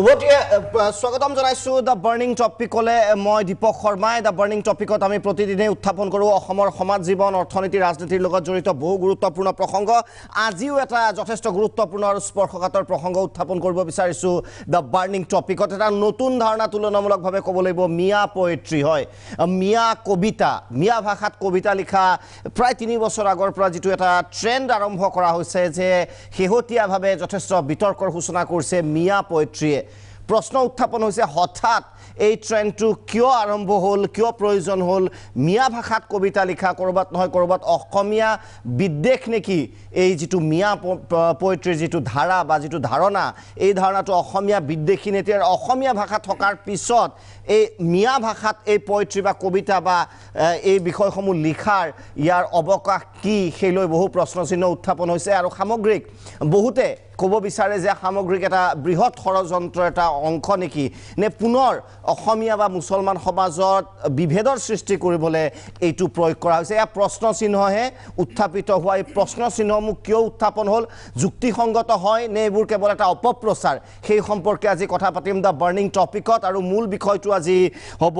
What do you স্বাগতম জানাইছো the burning টপিকলৈ মই দীপক শৰ্মাই দ্য বাৰ্ণিং টপিকত আমি প্ৰতিদিনে উত্থাপন কৰোঁ অসমৰ সমাজ জীৱন অৰ্থনীতি ৰাজনীতিৰ লগত জড়িত বহু গুৰুত্বপূৰ্ণ প্ৰসংগ আজিও এটা যথেষ্ট গুৰুত্বপূৰ্ণ আৰু স্পৰ্শকাতৰ প্ৰসংগ উত্থাপন কৰিব বিচাৰিছোঁ দ্য বাৰ্ণিং টপিকত এটা নতুন ধাৰণা তুলনামূলকভাৱে ক'ব লাগিব মিয়া পয়েট্ৰী হয় মিয়া কবিতা মিয়া ভাষাত কবিতা লিখা প্ৰায় তিনি বছৰ আগৰ পৰা যিটো এটা ট্ৰেণ্ড আৰম্ভ কৰা হৈছে যে শেহতীয়াভাৱে যথেষ্ট বিতৰ্কৰ সূচনা কৰিছে মিয়া পয়েট্ৰীয়ে প্ৰশ্ন উত্থাপন হৈছে হঠাৎ এই ট্ৰেণ্ডটো কিয় আৰম্ভ হ'ল কিয় প্ৰয়োজন হ'ল মিয়া ভাষাত কবিতা লিখা ক'ৰবাত নহয় ক'ৰবাত অসমীয়া বিদ্বেষ নেকি এই যিটো মিয়া পয়েট্ৰিৰ যিটো ধাৰা বা যিটো ধাৰণা এই ধাৰণাটো অসমীয়া বিদ্বেষী নেকি আৰু অসমীয়া ভাষা থকাৰ পিছত এই মিয়া ভাষাত এই পয়েট্ৰি বা কবিতা বা এই বিষয়সমূহ লিখাৰ ইয়াৰ অৱকাশ কি সেই লৈ বহু প্ৰশ্নচিহ্ন উত্থাপন হৈছে আৰু সামগ্ৰিক বহুতে ক'ব বিচাৰে যে সামগ্ৰিক এটা বৃহৎ ষড়যন্ত্ৰ এটা অংশ নেকি নে পুনৰ অসমীয়া বা মুছলমান সমাজত বিভেদৰ সৃষ্টি কৰিবলৈ এইটো প্ৰয়োগ কৰা হৈছে এয়া প্ৰশ্নচিহ্নহে উত্থাপিত হোৱা এই প্ৰশ্নচিহ্নসমূহ কিয় উত্থাপন হ'ল যুক্তিসংগত হয় নে এইবোৰ কেৱল এটা অপপ্ৰচাৰ সেই সম্পৰ্কে আজি কথা পাতিম দ্য বাৰ্ণিং টপিকত আৰু মূল বিষয়টো আজি হ'ব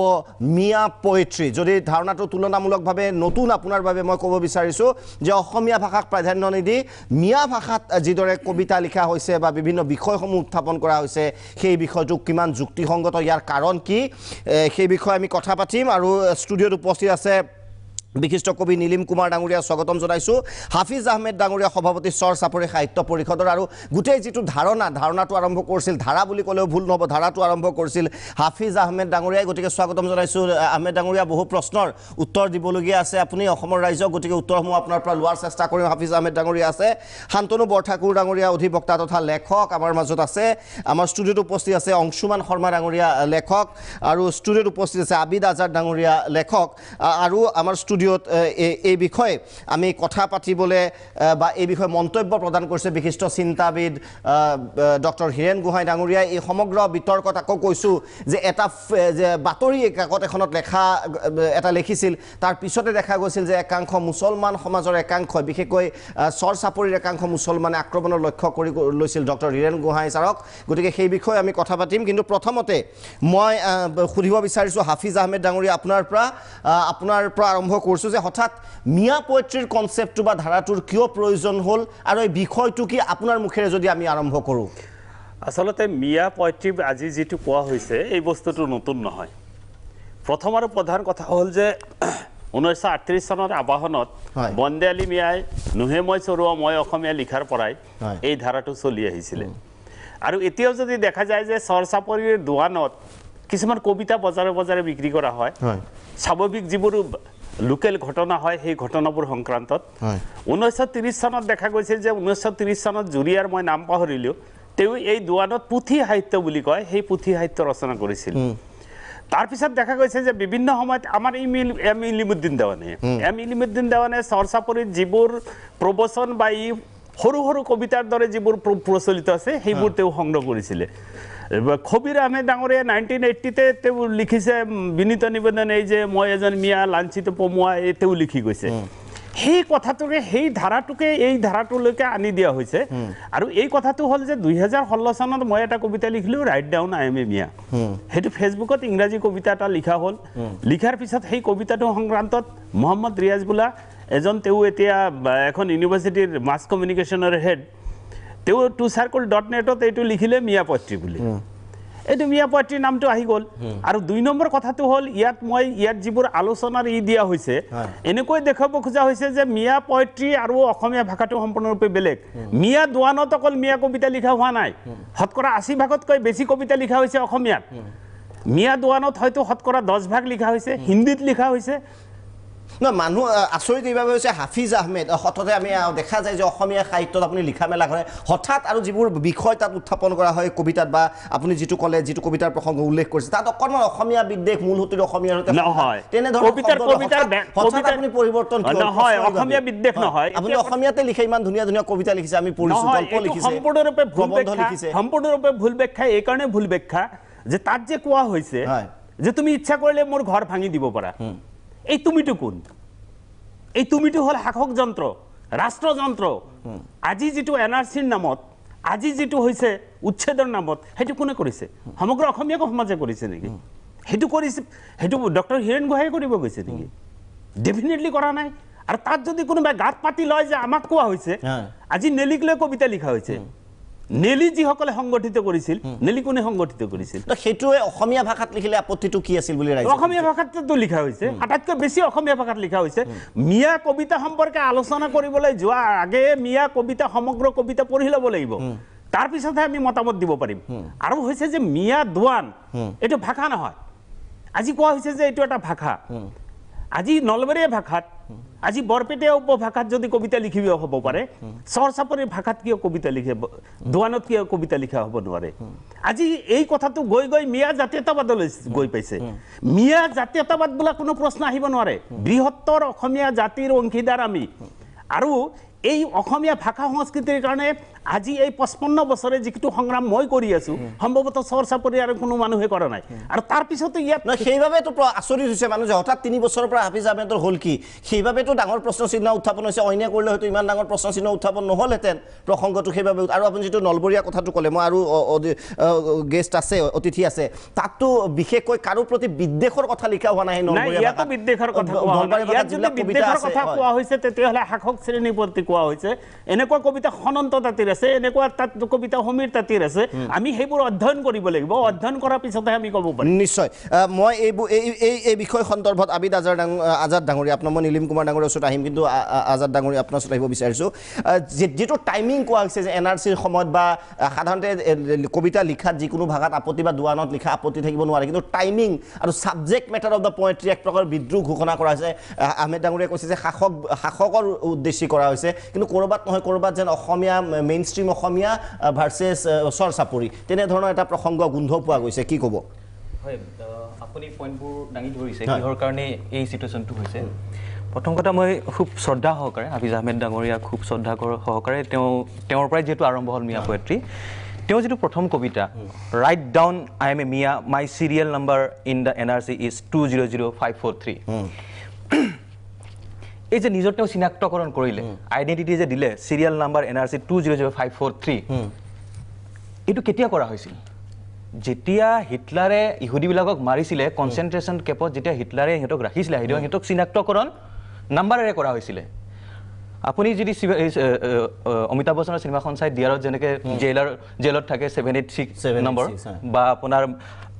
মিয়া পয়েট্ৰি যদি ধাৰণাটো তুলনামূলকভাৱে নতুন আপোনাৰ বাবে মই ক'ব বিচাৰিছোঁ যে অসমীয়া ভাষাক প্ৰাধান্য নিদি মিয়া ভাষাত যিদৰে কবিতা লিখা হৈছে বা বিভিন্ন বিষয়সমূহ উত্থাপন কৰা হৈছে সেই বিষয়টো কিমান যুক্তিসংগত ইয়াৰ কাৰণ কি সেই বিষয়ে আমি কথা পাতিম আৰু ষ্টুডিঅ'ত উপস্থিত আছে বিশিষ্ট কবি নীলিম কুমাৰ ডাঙৰীয়া স্বাগতম জনাইছোঁ হাফিজ আহমেদ ডাঙৰীয়া সভাপতি চৰ চাপৰি সাহিত্য পৰিষদৰ আৰু গোটেই যিটো ধাৰণা ধাৰণাটো আৰম্ভ কৰিছিল ধাৰা বুলি ক'লেও ভুল নহ'ব ধাৰাটো আৰম্ভ কৰিছিল হাফিজ আহমেদ ডাঙৰীয়াই গতিকে স্বাগতম জনাইছোঁ আহমেদ ডাঙৰীয়া বহু প্ৰশ্নৰ উত্তৰ দিবলগীয়া আছে আপুনি অসমৰ ৰাইজক গতিকে উত্তৰসমূহ আপোনাৰ পৰা লোৱাৰ চেষ্টা কৰিম হাফিজ আহমেদ ডাঙৰীয়া আছে শান্তনু বৰঠাকুৰ ডাঙৰীয়া অধিবক্তা তথা লেখক আমাৰ মাজত আছে আমাৰ ষ্টুডিঅ'ত উপস্থিত আছে অংশুমান শৰ্মা ডাঙৰীয়া লেখক আৰু ষ্টুডিঅ'ত উপস্থিত আছে আবিদ আজাদ ডাঙৰীয়া লেখক আৰু আমাৰ ষ্টুডিঅ'ত এই এই বিষয়ে আমি কথা পাতিবলৈ বা এই বিষয়ে মন্তব্য প্ৰদান কৰিছে বিশিষ্ট চিন্তাবিদ ডক্টৰ হীৰেণ গোহাঁই ডাঙৰীয়াই এই সমগ্ৰ বিতৰ্কত আকৌ কৈছোঁ যে এটা যে বাতৰি কাকত এখনত লেখা এটা লিখিছিল তাৰ পিছতে দেখা গৈছিল যে একাংশ মুছলমান সমাজৰ একাংশই বিশেষকৈ চৰ চাপৰিৰ একাংশ মুছলমানে আক্ৰমণৰ লক্ষ্য কৰি লৈছিল ডক্টৰ হীৰেণ গোহাঁই ছাৰক গতিকে সেই বিষয়ে আমি কথা পাতিম কিন্তু প্ৰথমতে মই সুধিব বিচাৰিছোঁ হাফিজ আহমেদ ডাঙৰীয়া আপোনাৰ পৰা আপোনাৰ পৰা আৰম্ভ কৰোঁ কৰিছোঁ যে হঠাৎ মিয়া পয়েট্ৰিৰ কনচেপ্টটো বা ধাৰাটোৰ কিয় প্ৰয়োজন হ'ল আৰু এই বিষয়টো কি আপোনাৰ মুখেৰে যদি আমি আৰম্ভ কৰোঁ আচলতে মিয়া পয়েট্ৰি আজি যিটো কোৱা হৈছে এই বস্তুটো নতুন নহয় প্ৰথম আৰু প্ৰধান কথা হ'ল যে ঊনৈছশ আঠত্ৰিছ চনৰ আৱাহনত বন্দে আলী মিয়াই নুহে মই চৰুৱা মই অসমীয়া লিখাৰ পৰাই এই ধাৰাটো চলি আহিছিলে আৰু এতিয়াও যদি দেখা যায় যে চৰ চাপৰিৰ দোৱানত কিছুমান কবিতা বজাৰে বজাৰে বিক্ৰী কৰা হয় স্বাভাৱিক যিবোৰ লোকেল ঘটনা হয় সেই ঘটনাবোৰ সংক্ৰান্তত ঊনৈছশ ত্ৰিছ চনত দেখা গৈছে যে ঊনৈছশ ত্ৰিছ চনত জুৰিয়াৰ মই নাম পাহৰিলোঁ তেওঁ এই দোৱানত পুথি সাহিত্য বুলি কয় সেই পুথি সাহিত্য ৰচনা কৰিছিল তাৰপিছত দেখা গৈছে যে বিভিন্ন সময়ত আমাৰ ইম এম ইলিমুদ্দিন দেৱানে এম ইলিমুদ্দিন দেৱানে চৰ্চাপুৰীত যিবোৰ প্ৰবচন বা ই সৰু সৰু কবিতাৰ দৰে যিবোৰ প্ৰচলিত আছে সেইবোৰ তেওঁ সংগ্ৰহ কৰিছিলে খবিৰ আহমেদ ডাঙৰীয়া নাইনটিন এইটিতে তেওঁ লিখিছে বিনীত নিবেদন এই যে মই এজন মিয়া লাঞ্চিত পমুৱা এই তেওঁ লিখি গৈছে সেই কথাটোকে সেই ধাৰাটোকে এই ধাৰাটোলৈকে আনি দিয়া হৈছে আৰু এই কথাটো হ'ল যে দুহেজাৰ ষোল্ল চনত মই এটা কবিতা লিখিলোঁ write down I am a Miya সেইটো ফেচবুকত ইংৰাজী কবিতা এটা লিখা হ'ল লিখাৰ পিছত সেই কবিতাটো সংক্ৰান্তত মহম্মদ ৰিয়াজ বোলা এজন তেওঁ এতিয়া এখন ইউনিভাৰ্চিটিৰ মাছ কমিউনিকেশ্যনৰ হেড তেওঁ টু চাৰ্কল ডট নেটত এইটো লিখিলে মিয়াপত্ৰি বুলি এইটো মিয়াপত্ৰি নামটো আহি গ'ল আৰু দুই নম্বৰ কথাটো হ'ল ইয়াত মই ইয়াত যিবোৰ আলোচনাৰ ই দিয়া হৈছে এনেকৈ দেখুৱাব খোজা হৈছে যে মিয়া পয়ত্ৰি আৰু অসমীয়া ভাষাটো সম্পূৰ্ণৰূপে বেলেগ মিয়া দোৱানত অকল মিয়া কবিতা লিখা হোৱা নাই শতকৰা আশী ভাগতকৈ বেছি কবিতা লিখা হৈছে অসমীয়াত মিয়া দোৱানত হয়তো শতকৰা দহ ভাগ লিখা হৈছে হিন্দীত লিখা হৈছে না মানুহ আচৰিতভাৱে হৈছে হাফিজ আহমেদ সততে আমি দেখা যায় যে অসমীয়া সাহিত্যত আপুনি লিখা মেলা কৰে হঠাৎ আৰু যিবোৰ বিষয় তাত উত্থাপন কৰা হয় কবিতাত বা আপুনি যিটো ক'লে যিটো কবিতাৰ প্ৰসংগ উল্লেখ কৰিছে তাত অকণমান অসমীয়া বিদ্বেষ মূল সুতিৰ অসমীয়াৰ সৈতে আপুনি অসমীয়াতে লিখে ইমান ধুনীয়া ধুনীয়া কবিতা লিখিছে আমি পঢ়িছো গল্প সম্পূৰ্ণৰূপে সম্পূৰ্ণৰূপে ভুল ব্যাখ্যা এইকাৰণে ভুল ব্যাখ্যা যে তাত যে কোৱা হৈছে যে তুমি ইচ্ছা কৰিলে মোৰ ঘৰ ভাঙি দিব পাৰা এই তুমিটু কোন এই তুমিটো হ'ল শাসক যন্ত্ৰ ৰাষ্ট্ৰযন্ত্ৰ আজি যিটো এন আৰ চিৰ নামত আজি যিটো হৈছে উচ্ছেদৰ নামত সেইটো কোনে কৰিছে সমগ্ৰ অসমীয়া সমাজে কৰিছে নেকি সেইটো কৰিছে সেইটো ডক্টৰ হিৰেণ গোহাঁয়ে কৰিব গৈছে নেকি ডেফিনেটলি কৰা নাই আৰু তাত যদি কোনোবাই গাত পাতি লয় যে আমাক কোৱা হৈছে আজি নেলিক লৈ কবিতা লিখা হৈছে নেলি যিসকলে সংগঠিত কৰিছিল নেলি কোনে সংগঠিত কৰিছিল সেইটোৱে অসমীয়া ভাষাত লিখিলে আপত্তিটো কি আছিল বুলি অসমীয়া ভাষাতটো লিখা হৈছে আটাইতকৈ বেছি অসমীয়া ভাষাত লিখা হৈছে মিয়া কবিতা সম্পৰ্কে আলোচনা কৰিবলৈ যোৱাৰ আগেয়ে মিয়া কবিতা সমগ্ৰ কবিতা পঢ়ি ল'ব লাগিব তাৰপিছতহে আমি মতামত দিব পাৰিম আৰু হৈছে যে মিয়া দোৱান এইটো ভাষা নহয় আজি কোৱা হৈছে যে এইটো এটা ভাষা আজি নলবাৰীয়া ভাষাত আজি বৰপেটীয়া উপভাষাত যদি কবিতা লিখিব হ'ব পাৰে চৰচাপৰি ভাষাত কিয় কবিতা লিখে দোৱানত কিয় কবিতা লিখা হ'ব নোৱাৰে আজি এই কথাটো গৈ গৈ মিয়া জাতীয়তাবাদলৈ গৈ পাইছে মিয়া জাতীয়তাবাদ বোলা কোনো প্ৰশ্ন আহিব নোৱাৰে বৃহত্তৰ অসমীয়া জাতিৰ অংশীদাৰ আমি আৰু এই অসমীয়া ভাষা সংস্কৃতিৰ কাৰণে আজি এই পঁচপন্ন বছৰে যিটো সংগ্ৰাম মই কৰি আছো সম্ভৱতঃ চৰ্চা কৰি আর কোনো মানুষে করা নাই আর তার পিছতে ইয়াত সেইভাবে তো আচরিত হয়েছে মানুষ হঠাৎ তিন বছর পর হাফিজ আহমেদর হল কি সেইভাবে তো ডর প্রশ্নচিহ্ন উত্থাপন হয়েছে অন্য করলে হয়তো ইমান ডর প্রশ্নচিহ্ন উত্থাপন নহলহেতেন প্রসঙ্গটা সেইভাবে আর আপনি যেটা নলবরিয়া কথাটা কলে মই আৰু গেষ্ট আছে অতিথি আছে তাততো বিশেষকৈ কাৰো প্ৰতি বিদ্বেষৰ কথা লিখা হোৱা নাই বিদ্বেষৰ কথা কথা কোয়া হয়েছে শাসক শ্ৰেণীৰ প্ৰতি কোৱা হৈছে এনেকুৱা কবিতা সনন্ত জাতিৰ আছে এনেকুৱা তাত কবিতা সমীৰ তাঁতিৰ আছে আমি সেইবোৰ অধ্যয়ন কৰিব লাগিব অধ্যয়ন কৰাৰ পিছতহে আমি ক'ব পাৰিম নিশ্চয় মই এই এই বিষয় সন্দৰ্ভত আবিদ আজাৰ ডাঙ আজাদ ডাঙৰীয়া আপোনাৰ মই নীলিম কুমাৰ ডাঙৰীয়াৰ ওচৰত আহিম কিন্তু আজাদ ডাঙৰীয়া আপোনাৰ ওচৰত আহিব বিচাৰিছোঁ যিটো টাইমিং কোৱা হৈছে যে এন আৰ চিৰ সময়ত বা সাধাৰণতে কবিতা লিখাত যিকোনো ভাষাত আপত্তি বা দোৱানত লিখা আপত্তি থাকিব নোৱাৰে কিন্তু টাইমিং আৰু subject matter of the poetry এক প্ৰকাৰ বিদ্ৰোহ ঘোষণা কৰা হৈছে আহমেদ ডাঙৰীয়াই কৈছে যে শাসক শাসকৰ উদ্দেশ্যি কৰা হৈছে কিন্তু ক'ৰবাত নহয় ক'ৰবাত যেন অসমীয়া মেইনষ্ট্ৰীম অসমীয়া ভাৰ্চেছ চৰ চাপৰি তেনেধৰণৰ এটা প্ৰসংগ গোন্ধ পোৱা গৈছে কি ক'ব আপুনি পইণ্টবোৰ প্ৰথম কথা মই খুব শ্ৰদ্ধা সহকাৰে হাফিজ আহমেদ ডাঙৰীয়া খুব শ্ৰদ্ধা সহকাৰে তেওঁ তেওঁৰ পৰাই যিহেতু আৰম্ভ হ'ল মিয়া পয়েত্ৰী তেওঁ যিটো প্ৰথম কবিতা write down I am a Miya my serial number in the N R C is two zero' zero' five four three এই যে নিজৰ তেওঁ চিনাক্তকৰণ কৰিলে আইডেণ্টিটি যে দিলে serial number N R C two zero' zero' five four three এইটো কেতিয়া কৰা হৈছিল যেতিয়া হিটলাৰে ইহুদীবিলাকক মাৰিছিলে কনচেনট্ৰেশ্যন কেপত যেতিয়া হিটলাৰে সিহঁতক ৰাখিছিলে সিহঁতক চিনাক্তকৰণ নাম্বাৰেৰে কৰা হৈছিলে আপুনি যদি অমিতাভ বচ্চনৰ চিনেমাখন চাই ডিয়াৰত যেনেকৈ জেইলৰ জেইলত থাকে ছেভেন এইট ছিক্স নম্বৰ বা আপোনাৰ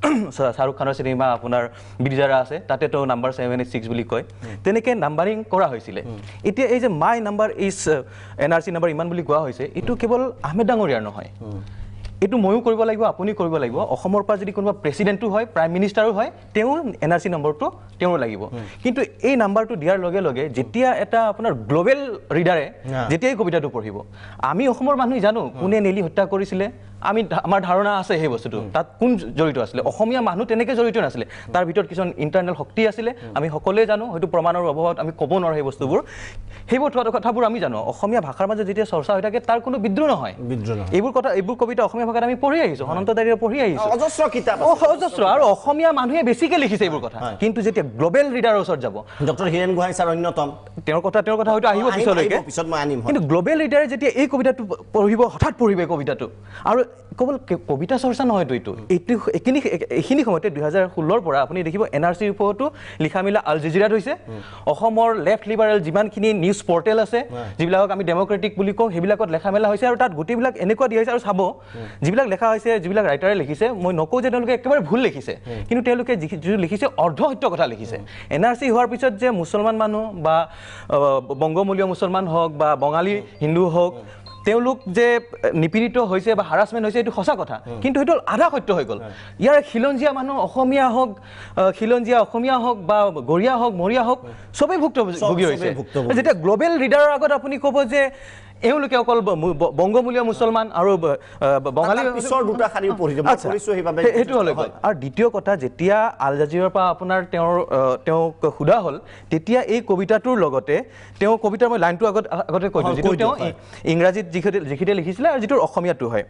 শ্বাহৰুখ খানৰ চিনেমা আপোনাৰ বিজাৰা আছে তাতে তেওঁ নাম্বাৰ ছেভেন এইট ছিক্স বুলি কয় তেনেকৈ নাম্বাৰিং কৰা হৈছিলে এতিয়া এই যে my number is N R C number ইমান বুলি কোৱা হৈছে এইটো কেৱল আহমেদ ডাঙৰীয়াৰ নহয় এইটো ময়ো কৰিব লাগিব আপুনি কৰিব লাগিব অসমৰ পৰা যদি কোনোবা প্ৰেসিডেন্টও হয় প্ৰাইম মিনিষ্টাৰো হয় তেওঁ এন আৰ চি নম্বৰটো তেওঁৰ লাগিব কিন্তু এই নাম্বাৰটো দিয়াৰ লগে লগে যেতিয়া এটা আপনাৰ গ্লোবেল ৰিডাৰে যেতিয়াই কবিতাটো পঢ়িব আমি অসমৰ মানুহ জানো কোনে নেলি হত্যা কৰিছিলে আমি আমাৰ ধাৰণা আছে সেই বস্তুটো তাত কোন জড়িত আছিলে অসমীয়া মানুহ তেনেকে জড়িত নাছিলে তাৰ ভিতৰত কিছুমান ইণ্টাৰনেল শক্তি আছিলে আমি সকলোৱে জানো হয়তো প্ৰমাণৰ অভাৱত আমি ক'ব নোৱাৰোঁ সেই বস্তুবোৰ সেইবোৰ থোৱা কথাবোৰ আমি জানো অসমীয়া ভাষাৰ মাজত যেতিয়া চৰ্চা হৈ থাকে তাৰ কোনো বিদ্ৰোহ নহয় বিদ্ৰোহ এইবোৰ কথা এইবোৰ কবিতা অসমীয়া ভাষাত আমি পঢ়ি আহিছোঁ অনন্ত দাৰীৰে পঢ়ি আহিছোঁ অজস্ৰ কিতাপ অজস্ৰ আৰু অসমীয়া মানুহে বেছিকৈ লিখিছে এইবোৰ কথা কিন্তু যেতিয়া গ্ল'বেল ৰিডাৰৰ ওচৰত যাব ডক্টৰ হীৰেণ গোহাঁই ছাৰ অন্যতম তেওঁৰ কথা তেওঁৰ কথা হয়তো আহিব পিছলৈকে পিছত মই আনিম কিন্তু গ্ল'বেল ৰিডাৰে যেতিয়া এই কবিতাটো পঢ়িব হঠাৎ পঢ়িব এই কবিতাটো আৰু কেৱল কবিতা চৰ্চা নহয়তো এইটো এইটো এইখিনি এইখিনি সময়তে দুহেজাৰ ষোল্লৰ পৰা আপুনি দেখিব এন আৰ চিৰ ওপৰতো লিখা মিলা জিজিৰাত হৈছে অসমৰ লেফ্ট লিবাৰেল যিমানখিনি নিউজ পৰ্টেল আছে যিবিলাকক আমি ডেমক্ৰেটিক বুলি কওঁ সেইবিলাকত লেখা মেলা হৈছে আৰু তাত গোটেইবিলাক এনেকুৱা দিয়া হৈছে আৰু চাব যিবিলাক লেখা হৈছে যিবিলাক ৰাইটাৰে লিখিছে মই নকওঁ যে তেওঁলোকে একেবাৰে ভুল লিখিছে কিন্তু তেওঁলোকে যিটো লিখিছে অৰ্ধ সত্য কথা লিখিছে এন আৰ চি হোৱাৰ পিছত যে মুছলমান মানুহ বা বংগমূলীয় মুছলমান হওক বা বঙালী হিন্দু হওক তেওঁলোক যে নিপীড়িত হৈছে বা হাৰাচমেণ্ট হৈছে এইটো সঁচা কথা কিন্তু সেইটো আধা সত্য হৈ গ'ল ইয়াৰ খিলঞ্জীয়া মানুহ অসমীয়া হওক খিলঞ্জীয়া অসমীয়া হওক বা গৰীয়া হওক মৰিয়া হওক চবেই ভুক্তভোগী হৈছে যেতিয়া গ্ল'বেল ৰিডাৰৰ আগত আপুনি ক'ব যে এওঁলোকে অকল বংগমূলীয় মুছলমান আৰু বঙালী দুটা শাৰীও সেইটো হ'লে আৰু দ্বিতীয় কথা যেতিয়া আল জাজিৰৰ পৰা আপোনাৰ তেওঁৰ তেওঁক সোধা হ'ল তেতিয়া এই কবিতাটোৰ লগতে তেওঁ কবিতাৰ মই লাইনটো আগত আগতে কৈ দিওঁ যিটো তেওঁ ইংৰাজীত যিখিনি যিখিনি লিখিছিলে আৰু যিটো অসমীয়াটো হয়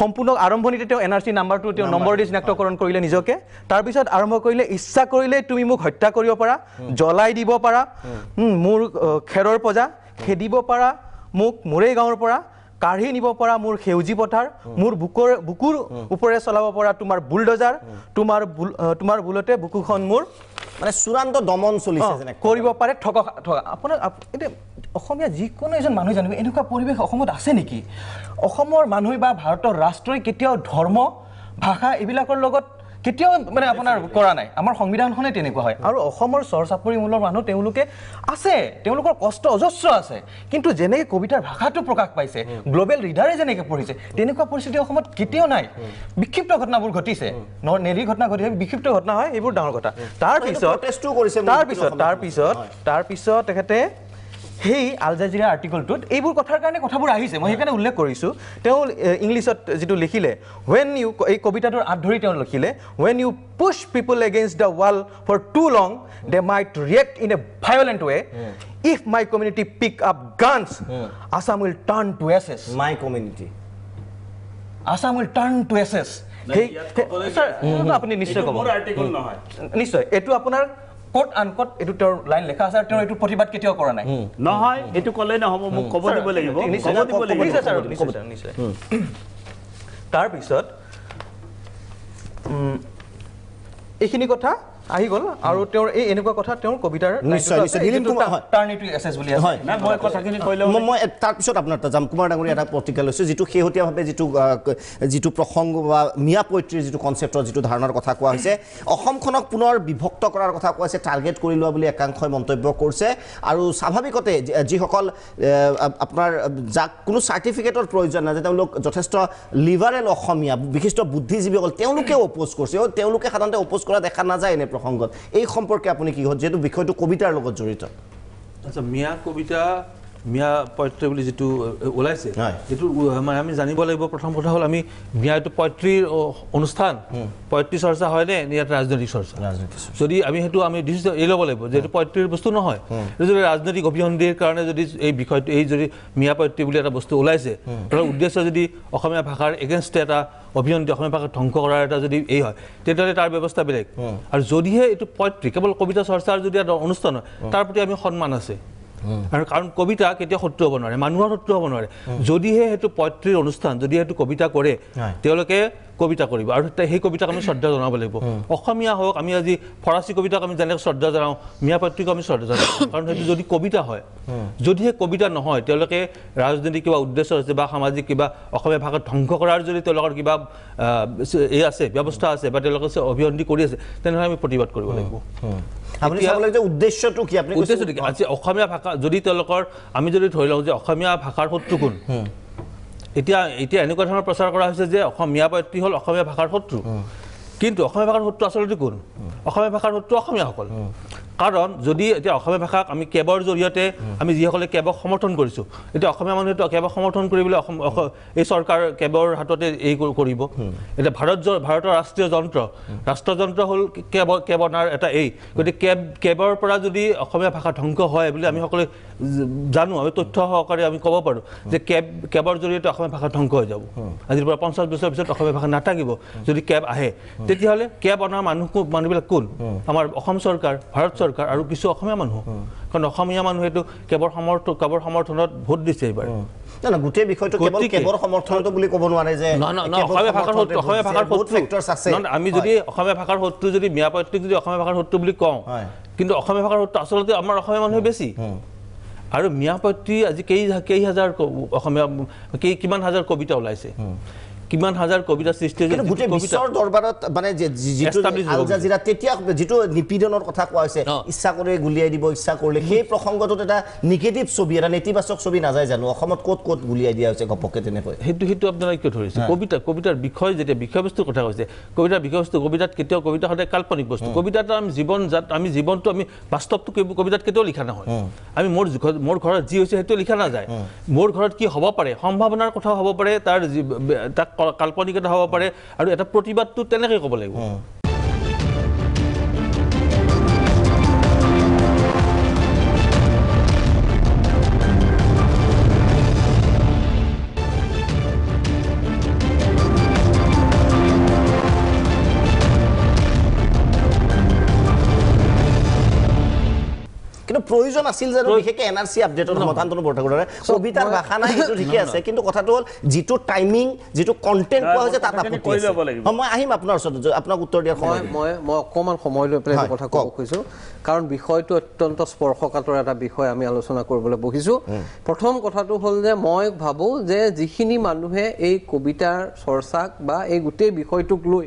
সম্পূৰ্ণ আৰম্ভণিতে তেওঁ এন আৰ চি নাম্বাৰটো তেওঁ নম্বৰ দি চিনাক্তকৰণ কৰিলে নিজকে তাৰপিছত আৰম্ভ কৰিলে ইচ্ছা কৰিলে তুমি মোক হত্যা কৰিব পাৰা জ্বলাই দিব পাৰা মোৰ খেৰৰ পজা খেদিব পাৰা মোক মোৰেই গাঁৱৰ পৰা কাঢ়ি নিব পৰা মোৰ সেউজী পথাৰ মোৰ বুকুৰ বুকুৰ ওপৰে চলাব পৰা তোমাৰ বুলডজাৰ তোমাৰ তোমাৰ বুলতে বুকুখন মোৰ মানে চূড়ান্ত দমন চলি কৰিব পাৰে থকা থকা আপোনাৰ এতিয়া অসমীয়া যিকোনো এজন মানুহ জানিব এনেকুৱা পৰিৱেশ অসমত আছে নেকি অসমৰ মানুহ বা ভাৰতৰ ৰাষ্ট্ৰই কেতিয়াও ধৰ্ম ভাষা এইবিলাকৰ লগত কেতিয়াও মানে আপোনাৰ কৰা নাই আমাৰ সংবিধানখনে তেনেকুৱা হয় আৰু অসমৰ চৰচাপৰি মূলৰ মানুহ তেওঁলোকে আছে তেওঁলোকৰ কষ্ট অজস্ৰ আছে কিন্তু যেনেকে কবিতাৰ ভাষাটো প্ৰকাশ পাইছে গ্ল'বেল ৰিডাৰে যেনেকে পঢ়িছে তেনেকুৱা পৰিস্থিতি অসমত কেতিয়াও নাই বিক্ষিপ্ত ঘটনাবোৰ ঘটিছে নেৰি ঘটনা ঘটিছে বিক্ষিপ্ত ঘটনা হয় এইবোৰ ডাঙৰ কথা তাৰপিছত তাৰপিছত তাৰপিছত তাৰপিছত তেখেতে সেই আলজাজিৰা আৰ্টিকলটোত এইবোৰ কথাৰ কাৰণে কথাবোৰ আহিছে মই সেইকাৰণে উল্লেখ কৰিছোঁ তেওঁ ইংলিছত যিটো লিখিলে ৱেন ইউ এই কবিতাটোৰ আঁত ধৰি তেওঁ লিখিলে when you push people against the wall for too long they to react in a violent way if my community pick up guns Assam will turn to ashes my community Assam will turn to ashes আপুনি নিশ্চয় ক'ব নিশ্চয় এইটো আপোনাৰ coat unquote এটো তেওঁ line লেখা আছে আৰু তেওঁ এইটো প্ৰতিবাদ কেতিয়াও কৰা নাই নহয় এইটো ক'লে নহ'ব মোক ক'ব দিব লাগিব তাৰপিছত এইখিনি কথা আহি গল আৰু তেওঁৰ এই এনেকুৱা কথা তেওঁৰ কবিতাৰ তাৰপিছত আপোনাৰ জাম কুমাৰ ডাঙৰীয়া এটা পত্ৰিকা লৈছোঁ যিটো শেহতীয়াভাৱে যিটো যিটো প্ৰসংগ বা মিয়া পৈত্ৰীৰ যিটো কনচেপ্টৰ যিটো ধাৰণাৰ কথা কোৱা হৈছে অসমখনক পুনৰ বিভক্ত কৰাৰ কথা কোৱা হৈছে টাৰ্গেট কৰি লোৱা বুলি একাংশই মন্তব্য কৰিছে আৰু স্বাভাৱিকতে যিসকল আপোনাৰ যাক কোনো চাৰ্টিফিকেটৰ প্ৰয়োজন নাই যে তেওঁলোক যথেষ্ট লিভাৰেল অসমীয়া বিশিষ্ট বুদ্ধিজীৱীসকল তেওঁলোকেও অপ'জ কৰিছে তেওঁলোকে সাধাৰণতে অপ'জ কৰা দেখা নাযায় এনে প্ৰসংগত এই সম্পৰ্কে আপুনি কি কয় যিহেতু বিষয়টো কবিতাৰ লগত জড়িত আচ্ছা মিয়া কবিতা মিয়া পয়ত্ৰী বুলি যিটো ওলাইছে যিটো মানে আমি জানিব লাগিব প্ৰথম কথা হ'ল আমি মিয়া এইটো পয়ত্ৰীৰ অনুষ্ঠান পয়ত্ৰী চৰ্চা হয়নে ইয়াত ৰাজনৈতিক চৰ্চা যদি আমি সেইটো আমি ডিচিশ্যন এই ল'ব লাগিব যে এইটো পয়ত্ৰীৰ বস্তু নহয় যদি ৰাজনৈতিক অভিসন্ধিৰ কাৰণে যদি এই বিষয়টো এই যদি মিয়া পয়ত্ৰী বুলি এটা বস্তু ওলাইছে তাৰ উদ্দেশ্য যদি অসমীয়া ভাষাৰ এগেইনষ্টে এটা অভিসন্ধি অসমীয়া ভাষাক ধ্বংস কৰাৰ এটা যদি এই হয় তেতিয়াহ'লে তাৰ ব্যৱস্থা বেলেগ আৰু যদিহে এইটো পয়ত্ৰী কেৱল কবিতা চৰ্চাৰ যদি এটা অনুষ্ঠান হয় তাৰ প্ৰতি আমি সন্মান আছে আৰু কাৰণ কবিতা কেতিয়াও শত্ৰু হ'ব নোৱাৰে মানুহৰ শত্ৰু হ'ব নোৱাৰে যদিহে সেইটো পয়ত্ৰীৰ অনুষ্ঠান যদি সেইটো কবিতা কৰে তেওঁলোকে কবিতা কৰিব আৰু সেই কবিতাক আমি শ্ৰদ্ধা জনাব লাগিব অসমীয়া হওক আমি আজি ফৰাচী কবিতাক আমি যেনেকৈ শ্ৰদ্ধা জনাওঁ মিয়া পাত্ৰিকো আমি শ্ৰদ্ধা জনাওঁ কাৰণ সেইটো যদি কবিতা হয় যদিহে কবিতা নহয় তেওঁলোকে ৰাজনীতিক কিবা উদ্দেশ্য আছে বা সামাজিক কিবা অসমীয়া ভাষাত ধ্বংস কৰাৰ যদি তেওঁলোকৰ কিবা এই আছে ব্যৱস্থা আছে বা তেওঁলোকে অভিয়ন্তি কৰি আছে তেনেহ'লে আমি প্ৰতিবাদ কৰিব লাগিব আপুনি উদ্দেশ্যটো উদ্দেশ্যটো কি কি আজি অসমীয়া ভাষা যদি তেওঁলোকৰ আমি যদি ধৰি লওঁ যে অসমীয়া ভাষাৰ শত্ৰুকোণ এতিয়া এতিয়া এনেকুৱা ধৰণৰ প্ৰচাৰ কৰা হৈছে যে অসমীয়া পাত্ৰী হ'ল অসমীয়া ভাষাৰ শত্ৰু কিন্তু অসমীয়া ভাষাৰ শত্ৰু আচলতে কোন অসমীয়া ভাষাৰ শত্ৰু অসমীয়াসকল কাৰণ যদি এতিয়া অসমীয়া ভাষাক আমি কেবৰ জৰিয়তে আমি যিসকলে কেবক সমৰ্থন কৰিছোঁ এতিয়া অসমীয়া মানুষ কেবক সমৰ্থন কৰিবলৈ অসম এই চৰকাৰ কেবৰ হাততে এই কৰব এটা ভাৰত ভাৰতেৰ ৰাষ্ট্ৰীয় যন্ত্ৰ ৰাষ্ট্ৰযন্ত্ৰ হল কেব কেবনাৰ এটা এই গতিকে কেব কেবৰ পৰা যদি অসমীয়া ভাষা ধ্বংস হয় বুলি আমি সকলোৱে জানো আমি তথ্য সহকাৰে আমি কব পাৰোঁ যে কেব কেবৰ জৰিয়তে অসমীয়া ভাষা ধ্বংস হৈ যাব আজিৰ পৰা পঞ্চাছ বছৰৰ পিছত অসমীয়া ভাষা নাথাকিব যদি কেব আহে তেতিয়াহ'লে কেব অনার মানুহ মানুহবিলাক কোন আমার সরকার ভারত সরকার চৰকাৰ আৰু কিছু অসমীয়া মানুহ কাৰণ অসমীয়া মানুহেতো কেৱল সমৰ্থ কেৱল ভোট দিছে এইবাৰ আমি যদি অসমীয়া ভাষাৰ শত্ৰু যদি মিয়াপত্ৰিক যদি অসমীয়া ভাষাৰ শত্ৰু বুলি কওঁ কিন্তু অসমীয়া ভাষাৰ শত্ৰু আচলতে আমাৰ অসমীয়া মানুহে বেছি আৰু মিয়াপত্ৰি আজি কেই কেই হাজাৰ অসমীয়া কিমান হাজাৰ কবিতা ওলাইছে কিমান হাজাৰ কবিতা সৃষ্টি হৈছে গোটেই বিশ্বৰ দৰবাৰত মানে আলজাজিৰা তেতিয়া যিটো নিপীড়নৰ কথা কোৱা হৈছে ইচ্ছা কৰি গুলিয়াই দিব ইচ্ছা কৰিলে সেই প্ৰসংগটোত এটা নিগেটিভ ছবি এটা নেতিবাচক ছবি নাযায় জানো অসমত ক'ত ক'ত গুলিয়াই দিয়া হৈছে ঘপককৈ তেনেকৈ সেইটো সেইটো আপোনালোকে কিয় ধৰিছে কবিতা কবিতাৰ বিষয় যেতিয়া বিষয়বস্তুৰ কথা কৈছে কবিতাৰ বিষয়বস্তু কবিতাত কেতিয়াও কবিতা সদায় কাল্পনিক বস্তু কবিতাটো আমি জীৱন যাত আমি জীৱনটো আমি বাস্তৱটো কবিতাত কেতিয়াও লিখা নহয় আমি মোৰ মোৰ ঘৰত যি হৈছে সেইটো লিখা নাযায় মোৰ ঘৰত কি হ'ব পাৰে সম্ভাৱনাৰ কথাও হ'ব পাৰে তাৰ তাক কাল্পনিকতা হ'ব পাৰে আৰু এটা প্ৰতিবাদটো তেনেকৈ ক'ব লাগিব প্ৰয়োজন আছিল যে বিশেষকৈ এন আৰ চি আপডেটৰ সমাধানটো বৰঠাকুৰৰে কবিতাৰ ভাষা নাই সেইটো ঠিকে আছে কিন্তু কথাটো হ'ল যিটো টাইমিং যিটো কণ্টেণ্ট পোৱা হৈছে তাত আপুনি মই আহিম আপোনাৰ ওচৰত আপোনাক উত্তৰ দিয়াৰ সময় মই মই অকণমান সময় লৈ পেলাই কথা ক'ব খুজিছোঁ কাৰণ বিষয়টো অত্যন্ত স্পৰ্শকাতৰ এটা বিষয় আমি আলোচনা কৰিবলৈ বহিছোঁ প্ৰথম কথাটো হ'ল যে মই ভাবোঁ যে যিখিনি মানুহে এই কবিতাৰ চৰ্চাক বা এই গোটেই বিষয়টোক লৈ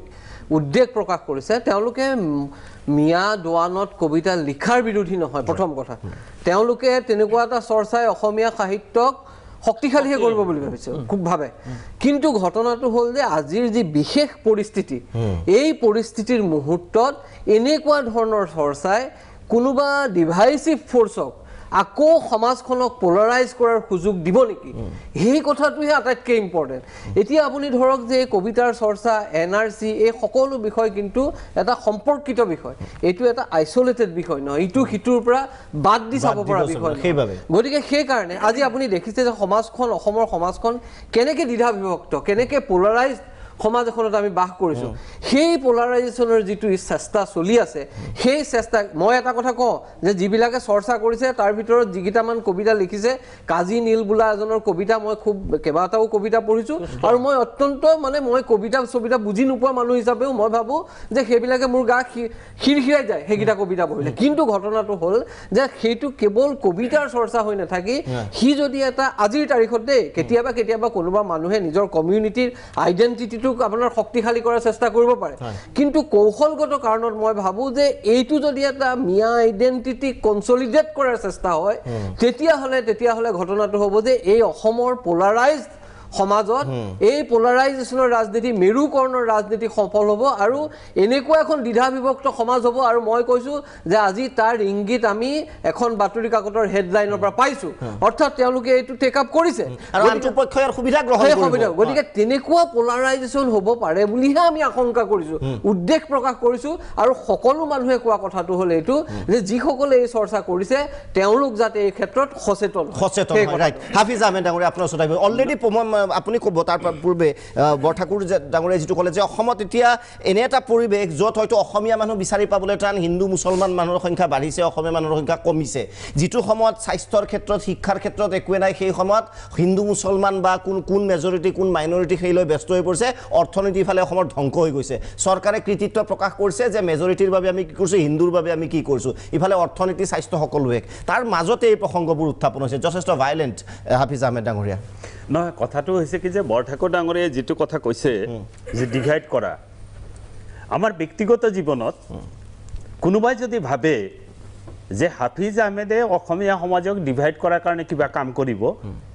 উদ্বেগ প্ৰকাশ কৰিছে তেওঁলোকে মিয়া দোৱানত কবিতা লিখাৰ বিৰোধী নহয় প্ৰথম কথা তেওঁলোকে তেনেকুৱা এটা চৰ্চাই অসমীয়া সাহিত্যক শক্তিশালীহে কৰিব বুলি ভাবিছে খুব ভাবে কিন্তু ঘটনাটো হ'ল যে আজিৰ যি বিশেষ পৰিস্থিতি এই পৰিস্থিতিৰ মুহূৰ্তত এনেকুৱা ধৰণৰ চৰ্চাই কোনোবা ডিভাইচিভ ফ'ৰ্চক আকৌ সমাজখনক পলাৰাইজ কৰাৰ সুযোগ দিব নেকি সেই কথাটোহে আটাইতকৈ ইম্পৰ্টেণ্ট এতিয়া আপুনি ধৰক যে কবিতাৰ চৰ্চা এন আৰ চি এই সকলো বিষয় কিন্তু এটা সম্পৰ্কিত বিষয় এইটো এটা আইচলেটেড বিষয় নহয় ইটো সিটোৰ পৰা বাদ দি চাব পৰা বিষয় সেইবাবে গতিকে সেইকাৰণে আজি আপুনি দেখিছে যে সমাজখন অসমৰ সমাজখন কেনেকৈ দ্বিধা বিভক্ত কেনেকৈ পলাৰাইজ সমাজ এখনত আমি বাস কৰিছো সেই পলাৰাইজেশ্যনৰ যিটো চেষ্টা চলি আছে সেই চেষ্টা মই এটা কথা কওঁ যে যিবিলাকে চৰ্চা কৰিছে তাৰ ভিতৰত যিকেইটামান কবিতা লিখিছে কাজী নীল বোলা এজনৰ কবিতা মই খুব কেইবাটাও কবিতা পঢ়িছো আৰু মই অত্যন্ত মানে মই কবিতা চবিতা বুজি নোপোৱা মানুহ হিচাপেও মই ভাবোঁ যে সেইবিলাকে মোৰ গা শিৰশিৰাই যায় সেইকেইটা কবিতা পঢ়িলে কিন্তু ঘটনাটো হ'ল যে সেইটো কেৱল কবিতাৰ চৰ্চা হৈ নাথাকি সি যদি এটা আজিৰ তাৰিখত দেই কেতিয়াবা কেতিয়াবা কোনোবা মানুহে নিজৰ কমিউনিটিৰ আইডেণ্টিটিটো এইটোক আপোনাৰ শক্তিশালী কৰাৰ চেষ্টা কৰিব পাৰে কিন্তু কৌশলগত কাৰণত মই ভাবোঁ যে এইটো যদি এটা মিয়া আইডেণ্টিটি কনচলিডেট কৰাৰ চেষ্টা হয় তেতিয়াহ'লে তেতিয়াহ'লে ঘটনাটো হ'ব যে এই অসমৰ পলাৰাইজ সমাজত এই পলাৰাইজেশ্যনৰ ৰাজনীতি মেৰুকৰণৰ ৰাজনীতি সফল হ'ব আৰু এনেকুৱা এখন দ্বিধাবিভক্ত সমাজ হ'ব আৰু মই কৈছোঁ যে আজি তাৰ ইংগিত আমি এখন বাতৰি কাকতৰ হেডলাইনৰ পৰা পাইছোঁ অৰ্থাৎ তেওঁলোকে এইটো টেক আপ কৰিছে গতিকে তেনেকুৱা পলাৰাইজেশ্যন হ'ব পাৰে বুলিহে আমি আশংকা কৰিছোঁ উদ্বেগ প্ৰকাশ কৰিছোঁ আৰু সকলো মানুহে কোৱা কথাটো হ'ল এইটো যে যিসকলে এই চৰ্চা কৰিছে তেওঁলোক যাতে এই ক্ষেত্ৰত সচেতন সচেতন হাফিজ আহমেদ ডাঙৰীয়া আপোনাৰ ওচৰত অলৰেডি মই আপুনি ক'ব তাৰ পূৰ্বে বৰঠাকুৰ ডাঙৰীয়া যিটো ক'লে যে অসমত এতিয়া এনে এটা পৰিৱেশ য'ত হয়তো অসমীয়া মানুহ বিচাৰি পাবলৈ টান হিন্দু মুছলমান মানুহৰ সংখ্যা বাঢ়িছে অসমীয়া মানুহৰ সংখ্যা কমিছে যিটো সময়ত স্বাস্থ্যৰ ক্ষেত্ৰত শিক্ষাৰ ক্ষেত্ৰত একোৱে নাই সেই সময়ত হিন্দু মুছলমান বা কোন কোন মেজৰিটি কোন মাইনৰিটি সেই লৈ ব্যস্ত হৈ পৰিছে অৰ্থনীতিৰ ফালে অসমৰ ধ্বংস হৈ গৈছে চৰকাৰে কৃতিত্ব প্ৰকাশ কৰিছে যে মেজৰিটিৰ বাবে আমি কি কৰিছোঁ হিন্দুৰ বাবে আমি কি কৰিছোঁ ইফালে অৰ্থনীতি স্বাস্থ্য সকলোৱে তাৰ মাজতে এই প্ৰসংগবোৰ উত্থাপন হৈছে যথেষ্ট ভায়লেণ্ট হাফিজ আহমেদ ডাঙৰীয়া নহয় কথাটো হৈছে কি যে বৰঠাকুৰ ডাঙৰীয়াই যিটো কথা কৈছে যে ডিভাইড কৰা আমাৰ ব্যক্তিগত জীৱনত কোনোবাই যদি ভাবে যে হাফিজ আহমেদে অসমীয়া সমাজক ডিভাইড করার কারণে কিবা কাম করব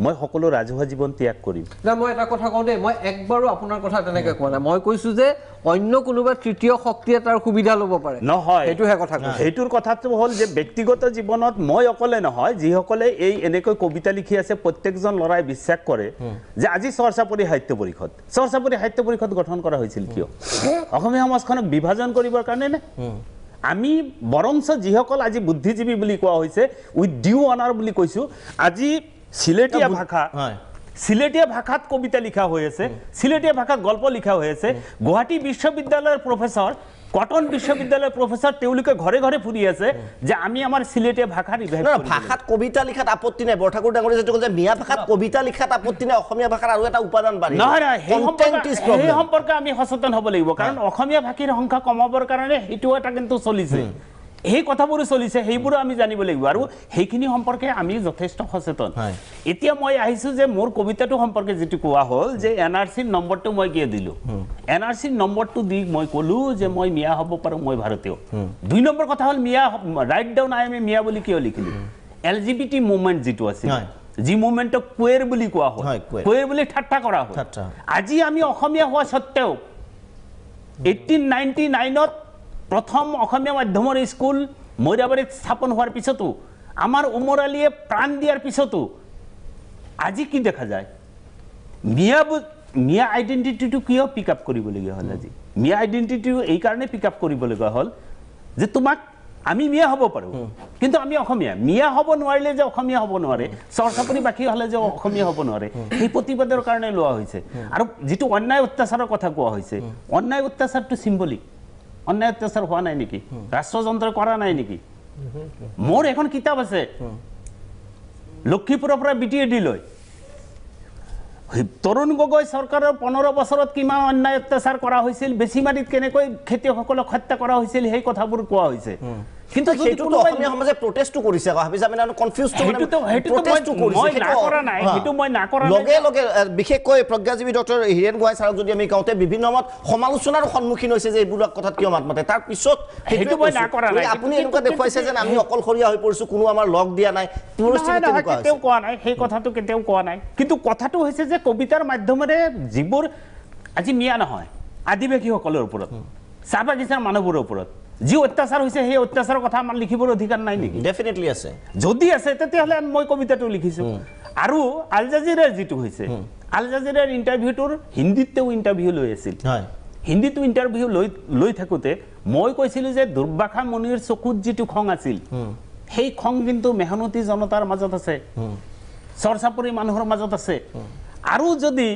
মই সকলো রাজহুয়া জীবন ত্যাগ করব না মই এটা কথা কোনে মই একবারও আপনার কথা তেনে কোয়া না মই কইছো যে অন্য কোনোবা তৃতীয় শক্তি এটার সুবিধা লব পারে ন হয় কথা কই এটোর কথা হল যে ব্যক্তিগত জীৱনত মই অকলে নহয় যিসকলে এই এনেকৈ কবিতা লিখি আছে প্ৰত্যেকজন লৰাই বিশ্বাস কৰে যে আজি সৰসাপুৰি সাহিত্য পৰিষদ সৰসাপুৰি সাহিত্য পৰিষদ গঠন কৰা হৈছিল কিয় অসমীয়া সমাজখনক বিভাজন কৰিবৰ কাৰণে নে আমি বৰঞ্চ যিসকল আজি বুদ্ধিজীৱী বুলি কোৱা হৈছে উইথ ডিউ অনাৰ বুলি কৈছোঁ আজি চিলেটীয়া ভাষা সিলেটিয়া ভাষাত কবিতা লিখা হয়েছে সিলেটিয়া ভাষাত গল্প লিখা হয়েছে গুয়াহাটি বিশ্ববিদ্যালয়ের প্রফেসর কটন বিশ্ববিদ্যালয়েৰ প্ৰফেসৰ তেওঁলোকে ঘৰে ঘৰে ফুৰি আছে যে আমি আমাৰ চিলেটীয়া ভাষা নিবেদন ভাষাত কবিতা লিখাত আপত্তি নাই বৰঠাকুৰ ডাঙৰীয়ে যেটো কলে মিয়া ভাষাত কবিতা লিখাত আপত্তি নাই অসমীয়া ভাষাৰ আৰু এটা উপাদান বাঢ়ি সেই সম্পৰ্কে আমি সচেতন হ'ব লাগিব কাৰণ অসমীয়া ভাষীৰ সংখ্যা কমাবৰ কাৰণে সেইটো এটা কিন্তু চলিছে সেই কথাবোৰো চলিছে সেইবোৰো আমি জানিব লাগিব আৰু সেইখিনি সম্পৰ্কে আমি যথেষ্ট সচেতন এতিয়া মই আহিছোঁ যে মোৰ কবিতাটো সম্পৰ্কে যিটো কোৱা হ'ল যে এন আৰ চিৰ নম্বৰটো মই কিয় দিলোঁ এন আৰ চিৰ নম্বৰটো দি মই ক'লোঁ যে মই মিয়া হ'ব পাৰোঁ মই ভাৰতীয় দুই নম্বৰ কথা হ'ল Miya write down I am Miya বুলি কিয় লিখিলোঁ L G B T movement যিটো আছিল যি মুভমেণ্টক কুৱেৰ বুলি কোৱা হয় কুৱেৰ বুলি ঠাট্টা কৰা হয় আজি আমি অসমীয়া হোৱা স্বত্তেও এইটিন নাইনটি প্ৰথম অসমীয়া মাধ্যমৰ স্কুল মৈৰাবাৰীত স্থাপন হোৱাৰ পিছতো আমাৰ উমৰ আলিয়ে প্ৰাণ দিয়াৰ পিছতো আজি কি দেখা যায় মিয়া মিয়া আইডেণ্টিটিটো কিয় পিক আপ কৰিবলগীয়া হ'ল আজি মিয়া আইডেণ্টিটিও এইকাৰণে পিক আপ কৰিবলগীয়া হ'ল যে তোমাক আমি মিয়া হ'ব পাৰোঁ কিন্তু আমি অসমীয়া মিয়া হ'ব নোৱাৰিলে যে অসমীয়া হ'ব নোৱাৰে চৰ চাপৰি বাকী হ'লে যে অসমীয়া হ'ব নোৱাৰে সেই প্ৰতিবাদৰ কাৰণে লোৱা হৈছে আৰু যিটো অন্যায় অত্যাচাৰৰ কথা কোৱা হৈছে অন্যায় অত্যাচাৰটো চিম্বলিক অন্যায় অত্যাচাৰ হোৱা নাই নেকি ৰাষ্ট্ৰযন্ত্ৰ কৰা নাই নেকি মোৰ এখন কিতাপ আছে লক্ষীপুৰৰ পৰা বি টি এ ডি লৈ তৰুণ গগৈ চৰকাৰৰ পোন্ধৰ বছৰত কিমান অন্যায় অত্যাচাৰ কৰা হৈছিল বেছি মাটিত কেনেকৈ খেতিয়কসকলক হত্যা কৰা হৈছিল সেই কথাবোৰ কোৱা হৈছে কিন্তু সেইটোতো অসমীয়া সমাজে প্ৰটেষ্টো কৰিছে আকৌ হাবিজ আমি কনফিউজটো লগে লগে বিশেষকৈ প্ৰজ্ঞাজীৱী ডক্টৰ হীৰেণ গোহাঁই ছাৰক যদি আমি কওঁতে বিভিন্ন সময়ত সমালোচনাৰ সন্মুখীন হৈছে যে এইবোৰ কথাত কিয় মাত মাতে তাৰ আপুনি এনেকুৱা দেখুৱাইছে যেন আমি অকলশৰীয়া হৈ পৰিছো কোনো আমাৰ লগ দিয়া নাই কেতিয়াও কোৱা নাই সেই কথাটো কেতিয়াও কোৱা নাই কিন্তু কথাটো হৈছে যে কবিতাৰ মাধ্যমেৰে যিবোৰ আজি মিয়া নহয় আদিবাসীসকলৰ ওপৰত চাহ বাগিচাৰ মানুহবোৰৰ ওপৰত যি অত্যাচাৰ হৈছে সেই অত্যাচাৰৰ কথা আমাৰ লিখিবলৈ অধিকাৰ নাই নেকি ডেফিনেটলি আছে যদি আছে তেতিয়াহ'লে মই কবিতাটো লিখিছোঁ আৰু আলজাজিৰাৰ যিটো হৈছে আলজাজিৰাৰ ইণ্টাৰভিউটোৰ হিন্দীত তেওঁ ইণ্টাৰভিউ লৈ আছিল হিন্দীটো ইণ্টাৰভিউ লৈ লৈ থাকোঁতে মই কৈছিলোঁ যে দুৰ্বাসা মণিৰ চকুত যিটো খং আছিল সেই খং কিন্তু মেহনতী জনতাৰ মাজত আছে চৰ্চাপুৰি মানুহৰ মাজত আছে আৰু যদি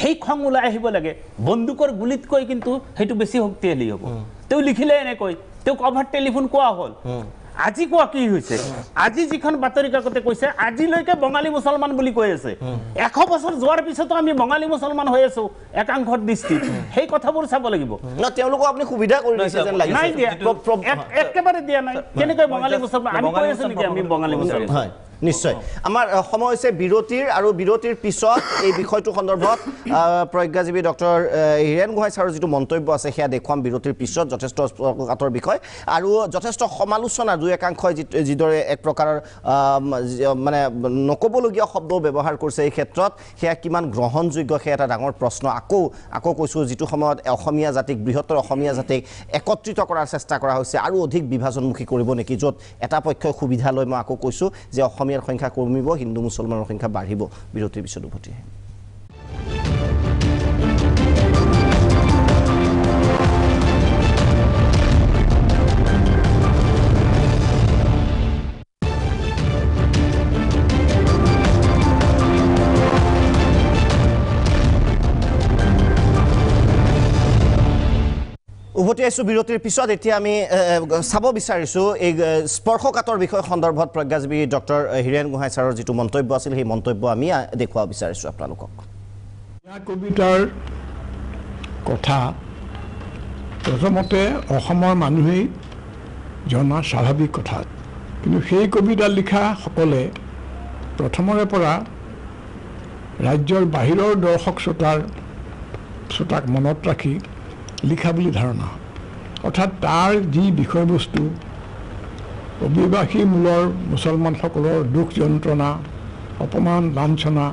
সেই খং ওলাই আহিব লাগে বন্দুকৰ গুলিতকৈ কিন্তু সেইটো বেছি শক্তিশালী হ'ব তেও লিখিলে এনেকৈ তেও কভাৰ টেলিফোন কোৱা হ'ল আজি কোৱা কি হৈছে আজি যিখন বাতৰি কাকতে কৈছে আজিলৈকে বঙালী মুছলমান বুলি কৈ আছে এশ বছৰ যোৱাৰ পিছতো আমি বঙালী মুছলমান হৈ আছো একাংশ দৃষ্টিত সেই কথাবোৰ চাব লাগিব তেওঁলোকক আপুনি সুবিধা কৰি দিছে যেন লাগিছে নাই দিয়া একেবাৰে দিয়া নাই কেনেকৈ বঙালী মুছলমান আমি কৈ আছো নেকি আমি বঙালী মুছলমান নিশ্চয় আমাৰ সময় হৈছে বিৰতিৰ আৰু বিৰতিৰ পিছত এই বিষয়টো সন্দৰ্ভত প্ৰজ্ঞাজীৱী ডক্টৰ হীৰেণ গোহাঁই ছাৰৰ যিটো মন্তব্য আছে সেয়া দেখুৱাম বিৰতিৰ পিছত যথেষ্ট কাতৰ বিষয় আৰু যথেষ্ট সমালোচনা দুই একাংশই যি যিদৰে এক প্ৰকাৰৰ মানে নক'বলগীয়া শব্দও ব্যৱহাৰ কৰিছে এই ক্ষেত্ৰত সেয়া কিমান গ্ৰহণযোগ্য সেয়া এটা ডাঙৰ প্ৰশ্ন আকৌ আকৌ কৈছোঁ যিটো সময়ত অসমীয়া জাতিক বৃহত্তৰ অসমীয়া জাতিক একত্ৰিত কৰাৰ চেষ্টা কৰা হৈছে আৰু অধিক বিভাজনমুখী কৰিব নেকি য'ত এটা পক্ষই সুবিধা লৈ মই আকৌ কৈছোঁ যে অসমীয়া অসমীয়াৰ সংখ্যা কমিব হিন্দু মুছলমানৰ সংখ্যা বাঢ়িব বিৰতিৰ পিছত উভতি আহিম উভতি আহিছোঁ বিৰতিৰ পিছত এতিয়া আমি চাব বিচাৰিছোঁ এই স্পৰ্শকাতৰ বিষয় সন্দৰ্ভত প্ৰজ্ঞাজীৱী ডক্টৰ হীৰেণ গোহাঁই ছাৰৰ যিটো মন্তব্য আছিল সেই মন্তব্য আমি দেখুৱাব বিচাৰিছোঁ আপোনালোকক কবিতাৰ কথা প্ৰথমতে অসমৰ মানুহেই জনা স্বাভাৱিক কথা কিন্তু সেই কবিতা লিখাসকলে প্ৰথমৰে পৰা ৰাজ্যৰ বাহিৰৰ দৰ্শক শ্ৰোতাৰ শ্ৰোতাক মনত ৰাখি লিখা বুলি ধাৰণা অৰ্থাৎ তাৰ যি বিষয়বস্তু অভিবাসী মূলৰ মুছলমানসকলৰ দুখ যন্ত্ৰণা অপমান লাঞ্ছনা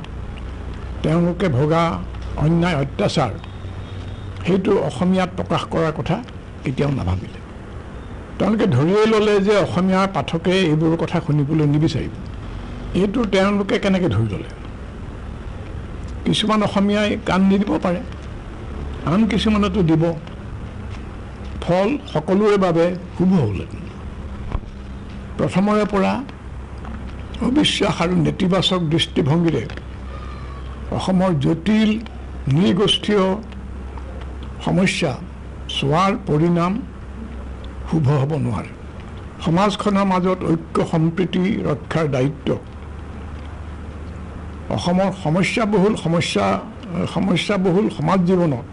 তেওঁলোকে ভগা অন্যায় অত্যাচাৰ সেইটো অসমীয়াত প্ৰকাশ কৰাৰ কথা কেতিয়াও নাভাবিলে তেওঁলোকে ধৰিয়েই ল'লে যে অসমীয়াৰ পাঠকে এইবোৰ কথা শুনিবলৈ নিবিচাৰিব এইটো তেওঁলোকে কেনেকৈ ধৰি ল'লে কিছুমান অসমীয়াই কাণ নিদিব পাৰে আন কিছুমানতো দিব ফল সকলোৰে বাবে শুভ হ'লে প্ৰথমৰে পৰা অবিশ্বাস আৰু নেতিবাচক দৃষ্টিভংগীৰে অসমৰ জটিল নৃগোষ্ঠীয় সমস্যা চোৱাৰ পৰিণাম শুভ হ'ব নোৱাৰে সমাজখনৰ মাজত ঐক্য সম্প্ৰীতি ৰক্ষাৰ দায়িত্ব অসমৰ সমস্যাবহুল সমস্যা সমস্যাবহুল সমাজ জীৱনত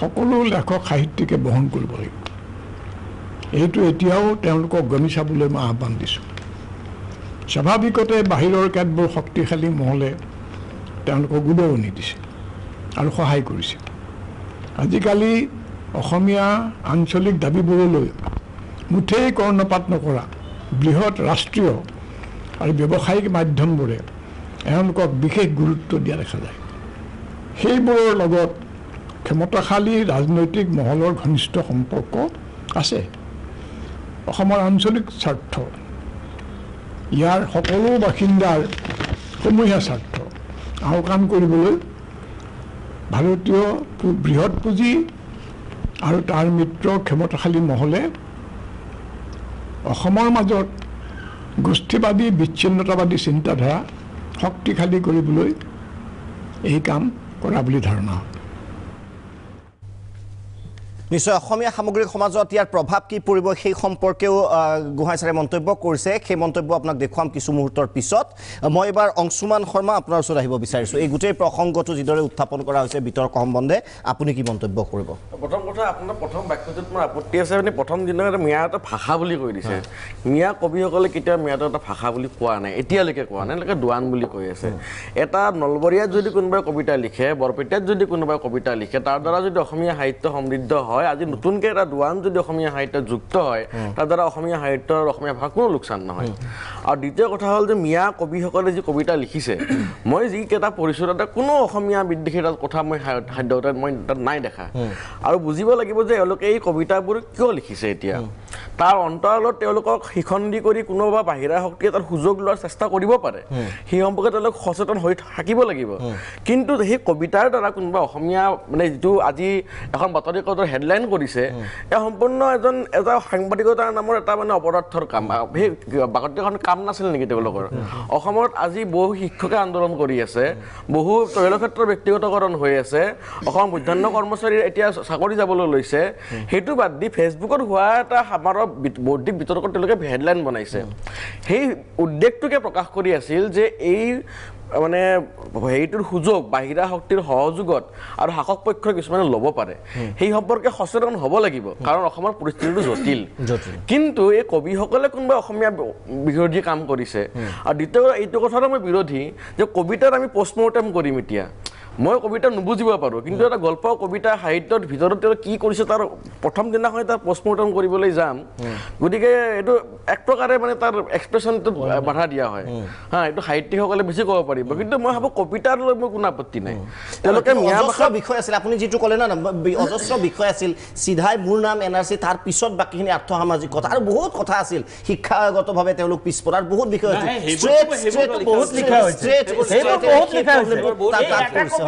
সকলো লেখক সাহিত্যিকে বহন কৰিব লাগিব এইটো এতিয়াও তেওঁলোকক গমি চাবলৈ মই আহ্বান দিছোঁ স্বাভাৱিকতে বাহিৰৰ কেতবোৰ শক্তিশালী মহলে তেওঁলোকক উদৰণি দিছে আৰু সহায় কৰিছে আজিকালি অসমীয়া আঞ্চলিক দাবীবোৰলৈ মুঠেই কৰ্ণপাত নকৰা বৃহৎ ৰাষ্ট্ৰীয় আৰু ব্যৱসায়িক মাধ্যমবোৰে এওঁলোকক বিশেষ গুৰুত্ব দিয়া দেখা যায় সেইবোৰৰ লগত ক্ষমতাশালী ৰাজনৈতিক মহলৰ ঘনিষ্ঠ সম্পৰ্ক আছে অসমৰ আঞ্চলিক স্বাৰ্থ ইয়াৰ সকলো বাসিন্দাৰ সমূহীয়া স্বাৰ্থ আওকাণ কৰিবলৈ ভাৰতীয় বৃহৎ পুঁজি আৰু তাৰ মিত্ৰ ক্ষমতাশালী মহলে অসমৰ মাজত গোষ্ঠীবাদী বিচ্ছিন্নতাবাদী চিন্তাধাৰা শক্তিশালী কৰিবলৈ এই কাম কৰা বুলি ধাৰণা হয় নিশ্চয় অসমীয়া সামগ্ৰিক সমাজত ইয়াৰ প্ৰভাৱ কি পৰিব সেই সম্পৰ্কেও গোহাঁই ছাৰে মন্তব্য কৰিছে সেই মন্তব্য আপোনাক দেখুৱাম কিছু মুহূৰ্তৰ পিছত মই এইবাৰ অংশুমান শৰ্মা আপোনাৰ ওচৰত আহিব বিচাৰিছোঁ এই গোটেই প্ৰসংগটো যিদৰে উত্থাপন কৰা হৈছে বিতৰ্ক সম্বন্ধে আপুনি কি মন্তব্য কৰিব প্ৰথম কথা আপোনাৰ প্ৰথম বাক্যটোত মোৰ আপত্তি আছে আপুনি প্ৰথম দিনত মিয়া এটা ভাষা বুলি কৈ দিছে মিয়া কবিসকলে কেতিয়াও মিয়াটো এটা ভাষা বুলি কোৱা নাই এতিয়ালৈকে কোৱা নাই এনেকৈ দোৱান বুলি কৈ আছে এটা নলবৰীয়াত যদি কোনোবাই কবিতা লিখে বৰপেটীয়াত যদি কোনোবাই কবিতা লিখে তাৰ দ্বাৰা যদি অসমীয়া সাহিত্য সমৃদ্ধ হয় হয় আজি নতুনকৈ এটা দোৱান যদি অসমীয়া সাহিত্যত যুক্ত হয় তাৰ দ্বাৰা অসমীয়া সাহিত্য আৰু অসমীয়া ভাষাৰ কোনো লোকচান নহয় আৰু দ্বিতীয় কথা হ'ল যে মিয়া কবিসকলে যি কবিতা লিখিছে মই যিকেইটা পঢ়িছোঁ তাতে কোনো অসমীয়া বিদ্বেষী তাত কথা মই সাদ্যতে মই তাত নাই দেখা আৰু বুজিব লাগিব যে এওঁলোকে এই কবিতাবোৰ কিয় লিখিছে এতিয়া তাৰ অন্তৰালত তেওঁলোকক শিখণ্ডি কৰি কোনোবা বাহিৰা শক্তিয়ে তাত সুযোগ লোৱাৰ চেষ্টা কৰিব পাৰে সেই সম্পৰ্কে তেওঁলোক সচেতন হৈ থাকিব লাগিব কিন্তু সেই কবিতাৰ দ্বাৰা কোনোবা অসমীয়া মানে যিটো আজি এখন বাতৰি কাকতৰ হেড ৰিজাইন কৰিছে এয়া সম্পূৰ্ণ এজন এটা সাংবাদিকতাৰ নামৰ এটা মানে অপদাৰ্থৰ কাম সেই কাম নাছিল নেকি তেওঁলোকৰ অসমত আজি বহু শিক্ষকে আন্দোলন কৰি আছে বহু তৈলক্ষেত্ৰৰ ব্যক্তিগতকৰণ হৈ আছে অসম মধ্যাহ্ন কৰ্মচাৰীৰ এতিয়া চাকৰি যাবলৈ লৈছে সেইটো বাদ দি ফেচবুকত হোৱা এটা আমাৰ বৌদ্ধিক বিতৰ্কত তেওঁলোকে হেডলাইন বনাইছে সেই উদ্বেগটোকে প্ৰকাশ কৰি আছিল যে এই মানে হেৰিটোৰ সুযোগ বাহিৰা শক্তিৰ সহযোগত আৰু শাসক পক্ষই কিছুমানে ল'ব পাৰে সেই সম্পৰ্কে সচেতন হ'ব লাগিব কাৰণ অসমৰ পৰিস্থিতিটো জটিল কিন্তু এই কবিসকলে কোনোবাই অসমীয়া বিৰোধী কাম কৰিছে আৰু দ্বিতীয় এইটো কথাটো মই বিৰোধী যে কবিতাত আমি পষ্টমৰ্টেম কৰিম এতিয়া মই কবিতা নুবুজিব পাৰো কিন্তু এটা গল্প কবিতা সাহিত্যত ভিতৰত তেওঁ কি কৰিছে তাৰ প্ৰথম দিনাখনে তাৰ পষ্টমৰ্টম কৰিবলৈ যাম গতিকে এইটো এক প্ৰকাৰে মানে তাৰ এক্সপ্ৰেশ্যনটোত বাধা দিয়া হয় হা এইটো সাহিত্যিকসকলে বেছি ক'ব পাৰিব কিন্তু মই ভাবোঁ কবিতাৰ লৈ মোৰ কোনো আপত্তি নাই তেওঁলোকে আছিল আপুনি যিটো ক'লে না অজস্ৰ বিষয় আছিল চিধাই মোৰ নাম এন আৰ চি তাৰ পিছত বাকীখিনি আৰ্থ সামাজিক কথা আৰু বহুত কথা আছিল শিক্ষাগতভাৱে তেওঁলোক পিছপৰাৰ বহুত বিষয় আছিল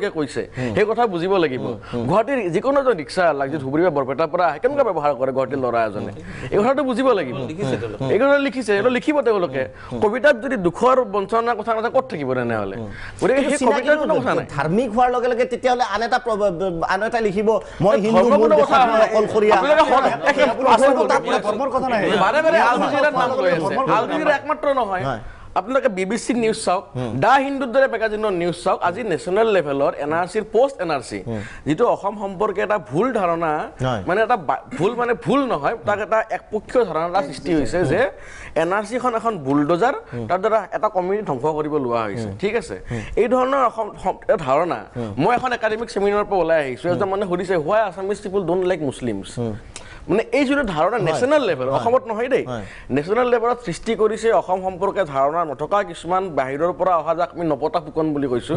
তেওঁলোকে কৈছে সেই কথা বুজিব লাগিব গুৱাহাটীৰ যিকোনো এজন ৰিক্সা চালক যে ধুবুৰী বা বৰপেটাৰ পৰা কেনেকুৱা ব্যৱহাৰ কৰে গুৱাহাটীৰ ল'ৰা এজনে এই কথাটো বুজিব লাগিব এই কথা লিখিছে এইটো লিখিব তেওঁলোকে কবিতাত যদি দুখৰ বঞ্চনাৰ কথা নাথাকে ক'ত থাকিব তেনেহ'লে গতিকে সেই কবিতাৰ কোনো কথা নাই ধাৰ্মিক হোৱাৰ লগে লগে তেতিয়াহ'লে আন এটা আন এটা লিখিব মই একমাত্ৰ নহয় আপোনালোকে বি বি চি নিউজ চাওক দ্য হিন্দুৰ দৰে মেগাজিনৰ নিউজ চাওক আজি নেশ্যনেল লেভেলৰ এন আৰ চিৰ পষ্ট এন আৰ চি যিটো অসম সম্পৰ্কে এটা ভুল ধাৰণা মানে এটা ভুল মানে ভুল নহয় তাক এটা একপক্ষীয় ধাৰণা এটা সৃষ্টি হৈছে যে এন আৰ চিখন এখন বুলডোজাৰ তাৰ দ্বাৰা এটা কমিউনিটি ধ্বংস কৰিব লোৱা হৈছে ঠিক আছে এই ধৰণৰ অসম ধাৰণা মই এখন একাডেমিক চেমিনাৰৰ পৰা ওলাই আহিছোঁ এজন মানে সুধিছে why Assamese people don't like Muslims মানে এই যিটো ধাৰণা নেশ্যনেল লেভেলত অসমত নহয় দেই নেশ্যনেল লেভেলত সৃষ্টি কৰিছে অসম সম্পৰ্কে ধাৰণা নথকা কিছুমান বাহিৰৰ পৰা অহা যাক আমি নপতা ফুকন বুলি কৈছোঁ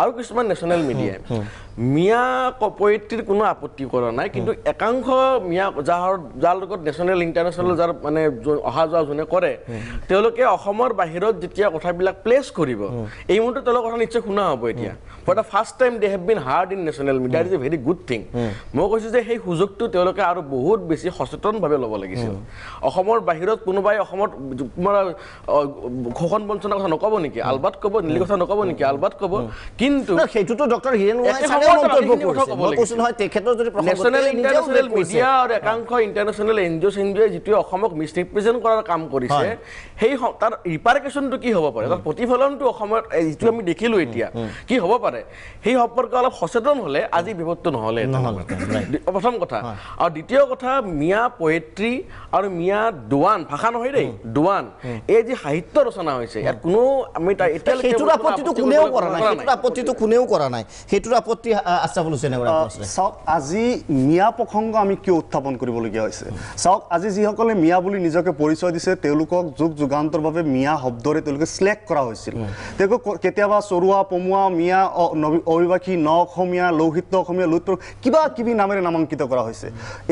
আৰু কিছুমান নেশ্যনেল মিডিয়াই মিয়া কপয়িত্ৰীৰ কোনো আপত্তি কৰা নাই কিন্তু একাংশ মিয়া যাৰ যাৰ লগত নেশ্যনেল ইণ্টাৰনেচনেল যাৰ মানে অহা যোৱা যোনে কৰে তেওঁলোকে অসমৰ বাহিৰত যেতিয়া কথাবিলাক প্লেচ কৰিব এই মুহূৰ্তত তেওঁলোকৰ কথা নিশ্চয় শুনা হ'ব এতিয়া for the first time they have been heard in national media is a very good thing মই কৈছোঁ যে সেই সুযোগটো তেওঁলোকে আৰু বহুত বেছি সচেতনভাৱে ল'ব লাগিছিল hmm. অসমৰ বাহিৰত কোনোবাই অসমত ঘোষণ বঞ্চনাৰ কথা নক'ব নেকি hmm. আলবাত ক'ব নীলি কথা নক'ব hmm. নেকি আলবাত ক'ব কিন্তু সেইটোতো ডক্টৰ মিডিয়া আৰু একাংশ ইণ্টাৰনেশ্যনেল এন জি অ' চেন জি অ' যিটোৱে অসমক মিছৰিপ্ৰেজেণ্ট কৰাৰ কাম কৰিছে সেই তাৰ ৰিপাৰকেশ্যনটো কি হ'ব পাৰে তাৰ প্ৰতিফলনটো অসমত যিটো আমি দেখিলোঁ এতিয়া কি হ'ব পাৰে পাৰে সেই সম্পৰ্ক অলপ সচেতন হ'লে আজি বিভত্ত নহ'লে প্ৰথম কথা আৰু দ্বিতীয় কথা মিয়া পয়েত্ৰী আৰু মিয়া দোৱান ভাষা নহয় দেই দোৱান এই যি সাহিত্য ৰচনা হৈছে ইয়াত কোনো আমি আপত্তিটো কোনেও কৰা নাই সেইটোৰ আপত্তিটো কোনেও কৰা নাই সেইটোৰ আপত্তি আছে বোলো চাওক আজি মিয়া প্ৰসংগ আমি কিয় উত্থাপন কৰিবলগীয়া হৈছে চাওক আজি যিসকলে মিয়া বুলি নিজকে পৰিচয় দিছে তেওঁলোকক যুগ যুগান্তৰ বাবে মিয়া শব্দৰে তেওঁলোকে চিলেক্ট কৰা হৈছিল তেওঁলোকে কেতিয়াবা চৰুৱা পমুৱা মিয়া অবিবাসী ন অসমীয়া লৌহিত অসমীয়া লুত্ৰ কিবা কিবি নামেৰে নামাংকিত কৰা হৈছে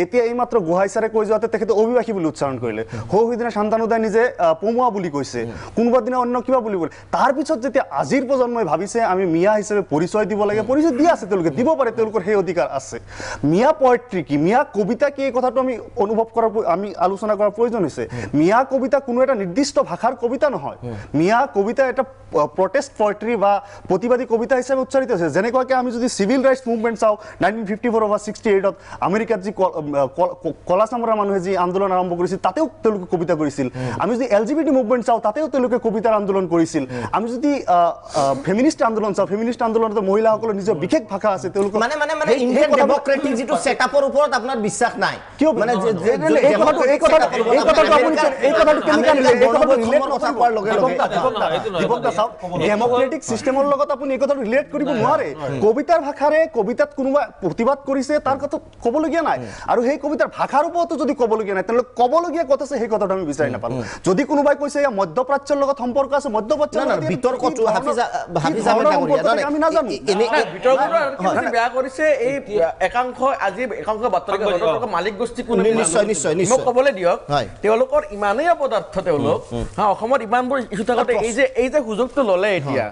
এতিয়া এই মাত্ৰ গোহাই ছাৰে কৈ যোৱাতে তেখেতে অবিবাসী বুলি উচ্চাৰণ কৰিলে সৌ সিদিনা শান্তানুদায় নিজে পমুৱা বুলি কৈছে কোনোবা দিনা অন্য কিবা বুলি ক'লে তাৰপিছত যেতিয়া আজিৰ প্ৰজন্মই ভাবিছে আমি মিয়া হিচাপে পৰিচয় দিব লাগে পৰিচয় দি আছে তেওঁলোকে দিব পাৰে তেওঁলোকৰ সেই অধিকাৰ আছে মিয়া পয়েট্ৰি কি মিয়া কবিতা কি এই কথাটো আমি অনুভৱ কৰাৰ আমি আলোচনা কৰাৰ প্ৰয়োজন হৈছে মিয়া কবিতা কোনো এটা নিৰ্দিষ্ট ভাষাৰ কবিতা নহয় মিয়া কবিতা এটা প্ৰটেষ্ট পয়েট্ৰি বা প্ৰতিবাদী কবিতা হিচাপে উচ্চাৰিত হৈছে যেনেকুৱাকৈ আমি যদি চিভিল ৰাইটছ মুভমেণ্ট চাওঁ নাইনটিন ফিফটি ফ'ৰ বা ছিক্সটি এইটত আমেৰিকাত যি মানুহে যি আন্দোলন আৰম্ভ কৰিছিল তাতেও তেওঁলোকে কবিতা কৰিছিল আমি যদি L G B T movement চাওঁ তাতেও তেওঁলোকে কবিতাৰ আন্দোলন কৰিছিল আমি যদি ফেমিনিষ্ট আন্দোলন চাওঁ ফেমিনিষ্ট আন্দোলনত মহিলাসকলৰ নিজৰ বিশেষ ভাষা আছে তেওঁলোকৰ মানে মানে মানে ইণ্ডিয়ান ডেমক্ৰেটিক যিটো চেটআপৰ ওপৰত আপোনাৰ বিশ্বাস নাই কিয় মানে এই এই কথাটো এই কথাটো আপুনি এই কথাটো কেনেকৈ নিলে কথা কোৱাৰ লগে লগে ডেমক্ৰেটিক চিষ্টেমৰ লগত আপুনি এই কথাটো ৰিলেট কৰিব নোৱাৰে কবিতাৰ ভাষাৰে কবিতাত কোনোবা প্ৰতিবাদ কৰিছে তাৰ কথা ক'বলগীয়া নাই আৰু সেই কবিতাৰ ভাষাৰ ওপৰতো যদি ক'বলগীয়া নাই তেওঁলোকে ক'বলগীয়া কথা আছে সেই কথাটো আমি বিচাৰি নাপালোঁ যদি কোনোবাই কৈছে মধ্যপ্ৰাচ্যৰ লগত সম্পৰ্ক আছে অসমত ইমানবোৰ এই যে সুযোগটো ললে এতিয়া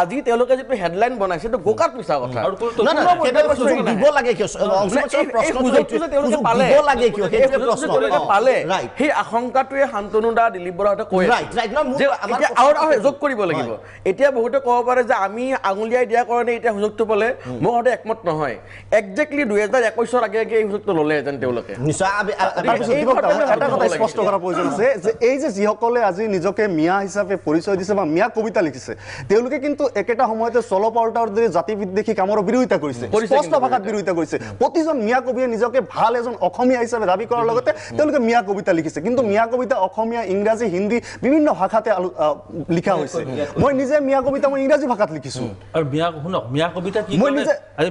আজি তেওঁলোকে যিটো হেডলাইন বনাইছে এটো গোকাত মিছা কথা দিব লাগে কিয় লাগে কিয় সেইটো পালে সেই আশংকাটোৱে শান্তনুদা দিলীপ বৰাহঁতে কৈছে আৰু সুযোগ কৰিব লাগিব এতিয়া বহুতে ক'ব পাৰে যে আমি আঙুলিয়াই দিয়াৰ কাৰণে এতিয়া সুযোগটো পালে মই সদায় একমত নহয় একজেক্টলি দুহেজাৰ একৈশৰ আগে আগে এই সুযোগটো ল'লে যেন তেওঁলোকে স্পষ্ট কৰাৰ প্ৰয়োজন আছে যে এই যে যিসকলে আজি নিজকে মিয়া হিচাপে পৰিচয় দিছে বা মিয়া কবিতা লিখিছে তেওঁলোকে কিন্তু একেটা সময়তে চলপ আৰু দলটাৰ জাতিভিত্তিক কামৰ বিৰোধিতা কৰিছে স্পষ্ট ভাষাত বিৰোধিতা কৰিছে প্ৰতিজন মিয়া কবিয়ে নিজকে ভাল এজন অসমীয়া হিচাপে দাবী কৰাৰ লগতে তেওঁলোকে মিয়া কবিতা লিখিছে কিন্তু মিয়া কবিতা অসমীয়া ইংৰাজী হিন্দী বিভিন্ন ভাষাতে লিখা হৈছে মই নিজে মিয়া কবিতা মই ইংৰাজী ভাষাত লিখিছো আৰু মিয়া শুনক মিয়া কবিতা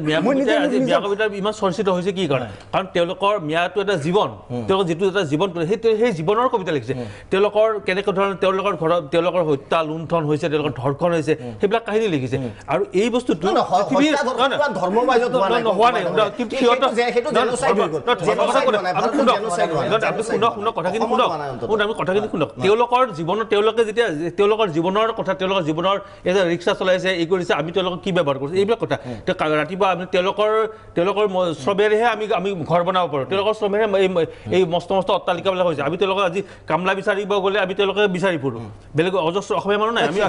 মিয়া কবিতা ইমান চৰ্চিত হৈছে কি কাৰণে কাৰণ তেওঁলোকৰ মিয়াটো এটা জীৱন তেওঁলোকৰ যিটো এটা জীৱন সেই সেই জীৱনৰ কবিতা লিখিছে তেওঁলোকৰ কেনেকুৱা ধৰণৰ তেওঁলোকৰ ঘৰত তেওঁলোকৰ হত্যা লুণ্ঠন হৈছে তেওঁলোকৰ ধৰ্ষণ হৈছে সেইবিলাক কাহিনী লিখিছে আৰু এই বস্তুটো কথাখিনি শুনক যেতিয়া জীৱনৰ কথা ৰিক্সা চলাইছে এই কৰিছে আমি কি ব্যৱহাৰ কৰিছোঁ এইবিলাক কথা ৰাতিপুৱা আমি তেওঁলোকৰ তেওঁলোকৰ শ্ৰমেৰেহে আমি আমি ঘৰ বনাব পাৰোঁ তেওঁলোকৰ শ্ৰমেৰে এই মস্ত মস্ত অট্টালিকাবিলাক হৈছে আমি তেওঁলোকক আজি কামলা বিচাৰিব গ'লে আমি তেওঁলোকে বিচাৰি ফুৰোঁ বেলেগ অজস্ৰ অসমীয়া মানুহ নাই আমি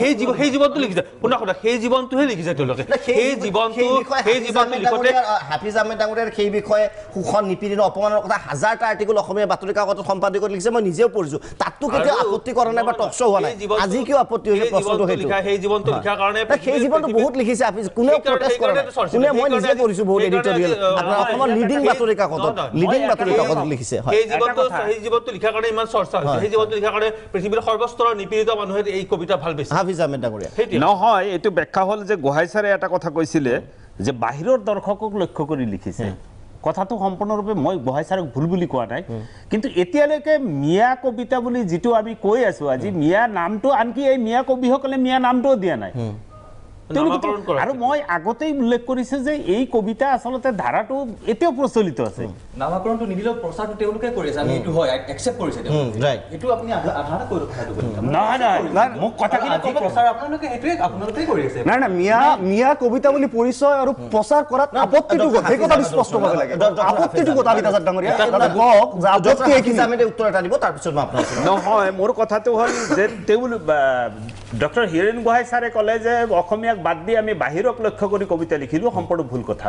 সেই জীৱনটো লিখিছে কোনো কথা সেই জীৱনটোহে লিখিছে তেওঁলোকে সেই জীৱনটো সেই জীৱনটো লিখোঁতে হাফিজ আহমেদ ডাঙৰীয়াৰ সেই বিষয়ে শোষণ নিপীড়িত অপমানৰ কথা হাজাৰটা আৰ্টিকল অসমীয়া বাতৰি কাকতত সম্পাদকত লিখিছে মই নিজেও পঢ়িছোঁ তাতো কেতিয়াও আপত্তি কৰা নাই বা টক শ্ব হোৱা নাই আজি কিয় আপত্তি হৈছে প্ৰশ্নটো সেই জীৱনটো লিখাৰ কাৰণে সেই জীৱনটো বহুত লিখিছে হাফিজ কোনেও প্ৰটেষ্ট কৰা নাই কোনে মই নিজে পঢ়িছোঁ বহুত এডিটৰিয়েল আপোনাৰ অসমৰ লিডিং বাতৰি কাকতত লিডিং বাতৰি কাকতত লিখিছে হয় সেই জীৱনটো সেই জীৱনটো লিখাৰ কাৰণে ইমান চৰ্চা হৈছে সেই জীৱনটো লিখাৰ কাৰণে পৃথিৱীৰ সৰ্বস্তৰৰ নিপীড়িত মানুহে এই কবিতা ভাল পাইছে হাফিজ আহমেদ ডাঙৰীয়া নহয় এইটো ব্যাখ্যা হল যে গোহাঁই স্যাৰে এটা কথা কৈছিলে যে বাহিৰৰ দৰ্শকক লক্ষ্য কৰি লিখিছে কথাটো সম্পূৰ্ণৰূপে মই গোহাঁই ছাৰক ভুল বুলি কোৱা নাই কিন্তু এতিয়ালৈকে মিয়া কবিতা বুলি যিটো আমি কৈ আছো আজি মিয়া নামটো আনকি এই মিয়া কবিসকলে মিয়া নামটোও দিয়া নাই আৰু মই আগতেই উল্লেখ কৰিছে যে এই কবিতা আচলতে ধাৰাটো এতিয়াও প্ৰচলিত আছে নামাকৰণটো নিদিলেও প্ৰচাৰটো তেওঁলোকে কৰি আছে আমি এইটো হয় একচেপ্ট কৰিছে এইটো আপুনি আধাৰ কৰি নাই নাই মোক কথাখিনি ক'ব প্ৰচাৰ আপোনালোকে সেইটোৱে আপোনালোকেই কৰি আছে নাই নাই মিয়া মিয়া কবিতা বুলি পৰিচয় আৰু প্ৰচাৰ কৰাত আপত্তিটো ক'ত সেই কথাটো স্পষ্ট হ'ব লাগে আপত্তিটো ক'ত আমিতা চাৰ ডাঙৰীয়া কওক যে আপত্তি এইখিনি আমি উত্তৰ এটা দিব তাৰপিছত মই আপোনাক নহয় মোৰ কথাটো হ'ল যে তেওঁলোক ডক্টৰ হিৰেণ গোহাঁই ছাৰে ক'লে যে অসমীয়াক বাদ দি আমি বাহিৰক লক্ষ্য কৰি কবিতা লিখিলোঁ সম্পূৰ্ণ ভুল কথা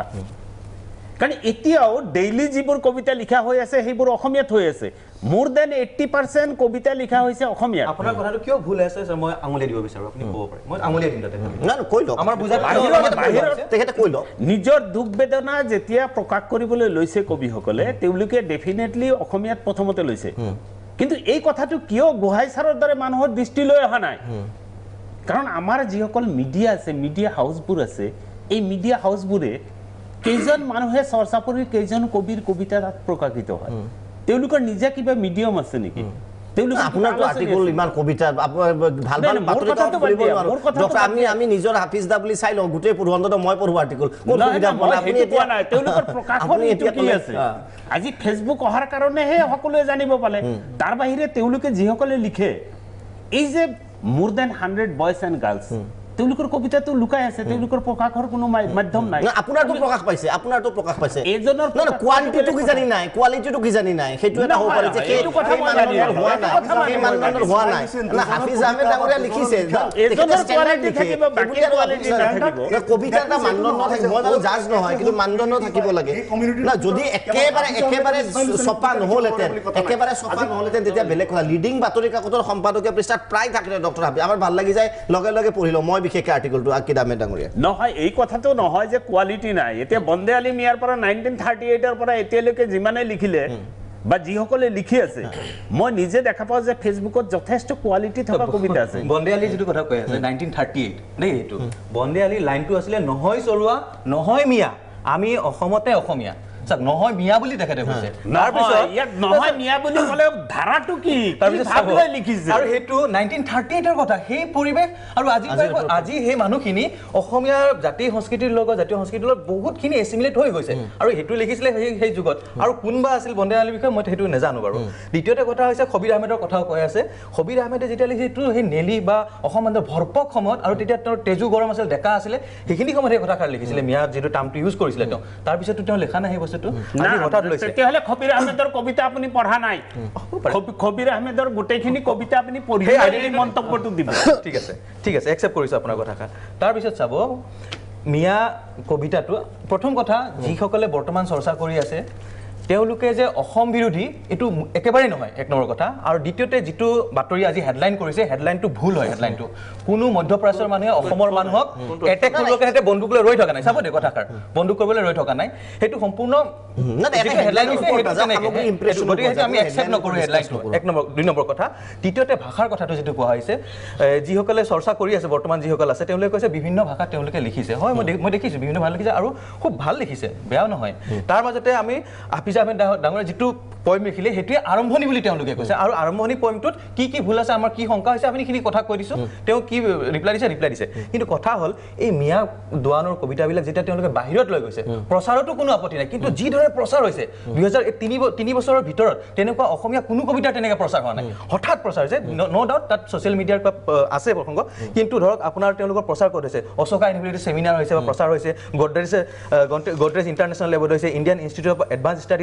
কাৰণ এতিয়াও ডেইলি যিবোৰ কবিতা লিখা হৈ আছে সেইবোৰ অসমীয়াত হৈ আছে মোৰ দেন এইটি পাৰ্চেণ্ট কবিতা লিখা হৈছে নিজৰ দুখ বেদনা যেতিয়া প্ৰকাশ কৰিবলৈ লৈছে কবিসকলে তেওঁলোকে ডেফিনেটলি অসমীয়াত প্ৰথমতে লৈছে কিন্তু এই কথাটো কিয় গোহাঁই ছাৰৰ দৰে মানুহৰ দৃষ্টিলৈ অহা নাই কাৰণ আমাৰ যিসকল মিডিয়া আছে মিডিয়া হাউচবোৰ আছে এই মিডিয়া হাউচবোৰে কেইজন মানুহে চৰ্চা কৰি কেইজন কবিৰ কবিতা তাত প্ৰকাশিত হয় তেওঁলোকৰ নিজা কিবা মিডিয়াম আছে নেকি আজি ফেচবুক অহাৰ কাৰণেহে সকলোৱে জানিব পালে তাৰ বাহিৰে তেওঁলোকে যিসকলে লিখে এই যে more than 100 boys and girls hmm. তেওঁলোকৰ কবিতাটো লুকাই আছে তেওঁলোকৰ প্ৰকাশৰ কোনো মাধ্যম নাই আপোনাৰটো প্ৰকাশ পাইছে আপোনাৰটো প্ৰকাশ পাইছে এজনৰ কোৱালিটিটো কিজানি নাই কোৱালিটিটো কিজানি নাই সেইটো এটা হ'ব পাৰে সেইটো কথা হোৱা নাই সেই মানদণ্ডৰ হোৱা নাই হাফিজ আহমেদ ডাঙৰীয়া লিখিছে কবিতা এটা মানদণ্ড থাকে মই জানো জাজ নহয় কিন্তু মানদণ্ড থাকিব লাগে না যদি একেবাৰে একেবাৰে চফা নহ'লহেঁতেন একেবাৰে চফা নহ'লহেঁতেন তেতিয়া বেলেগ কথা লিডিং বাতৰি কাকতৰ সম্পাদকীয় পৃষ্ঠাত প্ৰায় থাকিলে ডক্টৰ হাবি আমাৰ ভাল লাগি যায় লগে লগে পঢ়িলোঁ মই বিশেষ আৰ্টিকলটো আকিদ আমে ডাঙৰিয়া নহয় এই কথাটো নহয় যে কোৱালিটি নাই এতিয়া বন্দে আলী মিয়াৰ পৰা 1938 ৰ পৰা এতিয়ালৈকে যিমানে লিখিলে বা যি সকলে লিখি আছে মই নিজে দেখা পাওঁ যে ফেচবুকত যথেষ্ট কোৱালিটি থকা কবিতা আছে বন্দে আলী যিটো কথা কৈ আছে 1938 নে এটো বন্দে আলী লাইনটো আছিলে নহয় চলুৱা নহয় মিয়া আমি অসমতে অসমীয়া সব নহয় মিয়া বলি তেখেতে কৈছে তাৰ পিছত ইয়াত নহয় মিয়া বুলি কলে ধাৰাটো কি তাৰ পিছত ভাবলৈ লিখিছে আৰু হেতু 1938ৰ কথা হেই পৰিবে আৰু আজি আজি হেই মানুহখিনি অসমীয়া জাতি সংস্কৃতিৰ লগত জাতি সংস্কৃতিৰ লগত বহুতখিনি এসিমিলেট হৈ গৈছে আৰু হেতু লিখিছিলে হেই হেই যুগত আৰু কোনবা আছিল বন্দে আলী বিষয় মই হেতু নেজানো বাৰু দ্বিতীয়তে কথা হৈছে খবিৰ আহমেদৰ কথাও কৈ আছে খবিৰ আহমেদে যেতিয়া লিখিছে এইটো সেই নেলি বা অসম আন্দোলন ভৰপক সময়ত আৰু তেতিয়া তেওঁৰ তেজু গৰম আছিল ডেকা আছিলে সেইখিনি সময়ত সেই কথাষাৰ লিখিছিলে মিয়াৰ যিটো টামটো ইউজ কৰিছিলে তেওঁ তাৰপিছততো তেওঁ লেখা নাহিব তেতিয়াহ'লে খবিৰ আহমেদৰ কবিতা আপুনি পঢ়া নাই খবিৰ আহমেদৰ গোটেইখিনি কবিতা আপুনি পঢ়ি মন্তব্যটো দিব ঠিক আছে ঠিক আছে একচেপ্ট কৰিছো আপোনাৰ কথাষাৰ তাৰপিছত চাব মিয়া কবিতাটো প্ৰথম কথা যিসকলে বৰ্তমান চৰ্চা কৰি আছে তেওঁলোকে যে অসম বিৰোধী এইটো একেবাৰেই নহয় এক নম্বৰ কথা আৰু দ্বিতীয়তে যিটো বাতৰি আজি হেডলাইন কৰিছে হেডলাইনটো ভুল হয় হেডলাইনটো কোনো মধ্যপ্ৰাচ্যৰ মানুহে অসমৰ মানুহক এটেক কৰিবলৈ সিহঁতে বন্দুক লৈ ৰৈ থকা নাই চাব দেই কথাষাৰ বন্দুক কৰিবলৈ ৰৈ থকা নাই সেইটো সম্পূৰ্ণ যিসকলে চৰ্চা কৰি আছে বৰ্তমান যিসকল আছে তেওঁলোকে কৈছে বিভিন্ন ভাষাত তেওঁলোকে লিখিছে হয় মই দেখিছোঁ বিভিন্ন ভাষা লিখিছে আৰু খুব ভাল লিখিছে বেয়াও নহয় তাৰ মাজতে আমি পিজামেন ডাঙৰীয়া যিটো পইম লিখিলে সেইটোৱে আৰম্ভণি বুলি তেওঁলোকে কৈছে আৰু আৰম্ভণি পইমটোত কি কি ভুল আছে আমাৰ কি শংকা হৈছে আমি কথা কৈ দিছোঁ তেওঁ কি ৰিপ্লাই দিছে ৰিপ্লাই দিছে কিন্তু কথা হ'ল এই মিয়া দোৱানৰ কবিতাবিলাক যেতিয়া তেওঁলোকে বাহিৰত লৈ গৈছে প্ৰচাৰতো কোনো আপত্তি নাই কিন্তু যিদৰে প্ৰচাৰ হৈছে দুহেজাৰ তিনি তিনি বছৰৰ ভিতৰত তেনেকুৱা অসমীয়া কোনো কবিতা তেনেকৈ প্ৰচাৰ হোৱা নাই হঠাৎ প্ৰচাৰ হৈছে ন' ডাউট তাত ছ'চিয়েল মিডিয়াৰ আছে প্ৰসংগ কিন্তু ধৰক আপোনাৰ তেওঁলোকৰ প্ৰচাৰ ক'ত হৈছে অশোকা ইউনিভাৰ্চিটিৰ চেমিনাৰ হৈছে বা প্ৰচাৰ হৈছে গডৰেজ গডৰেজ ইণ্টাৰনেশ্যনেল লেভেল হৈছে Indian Institute of Advance Study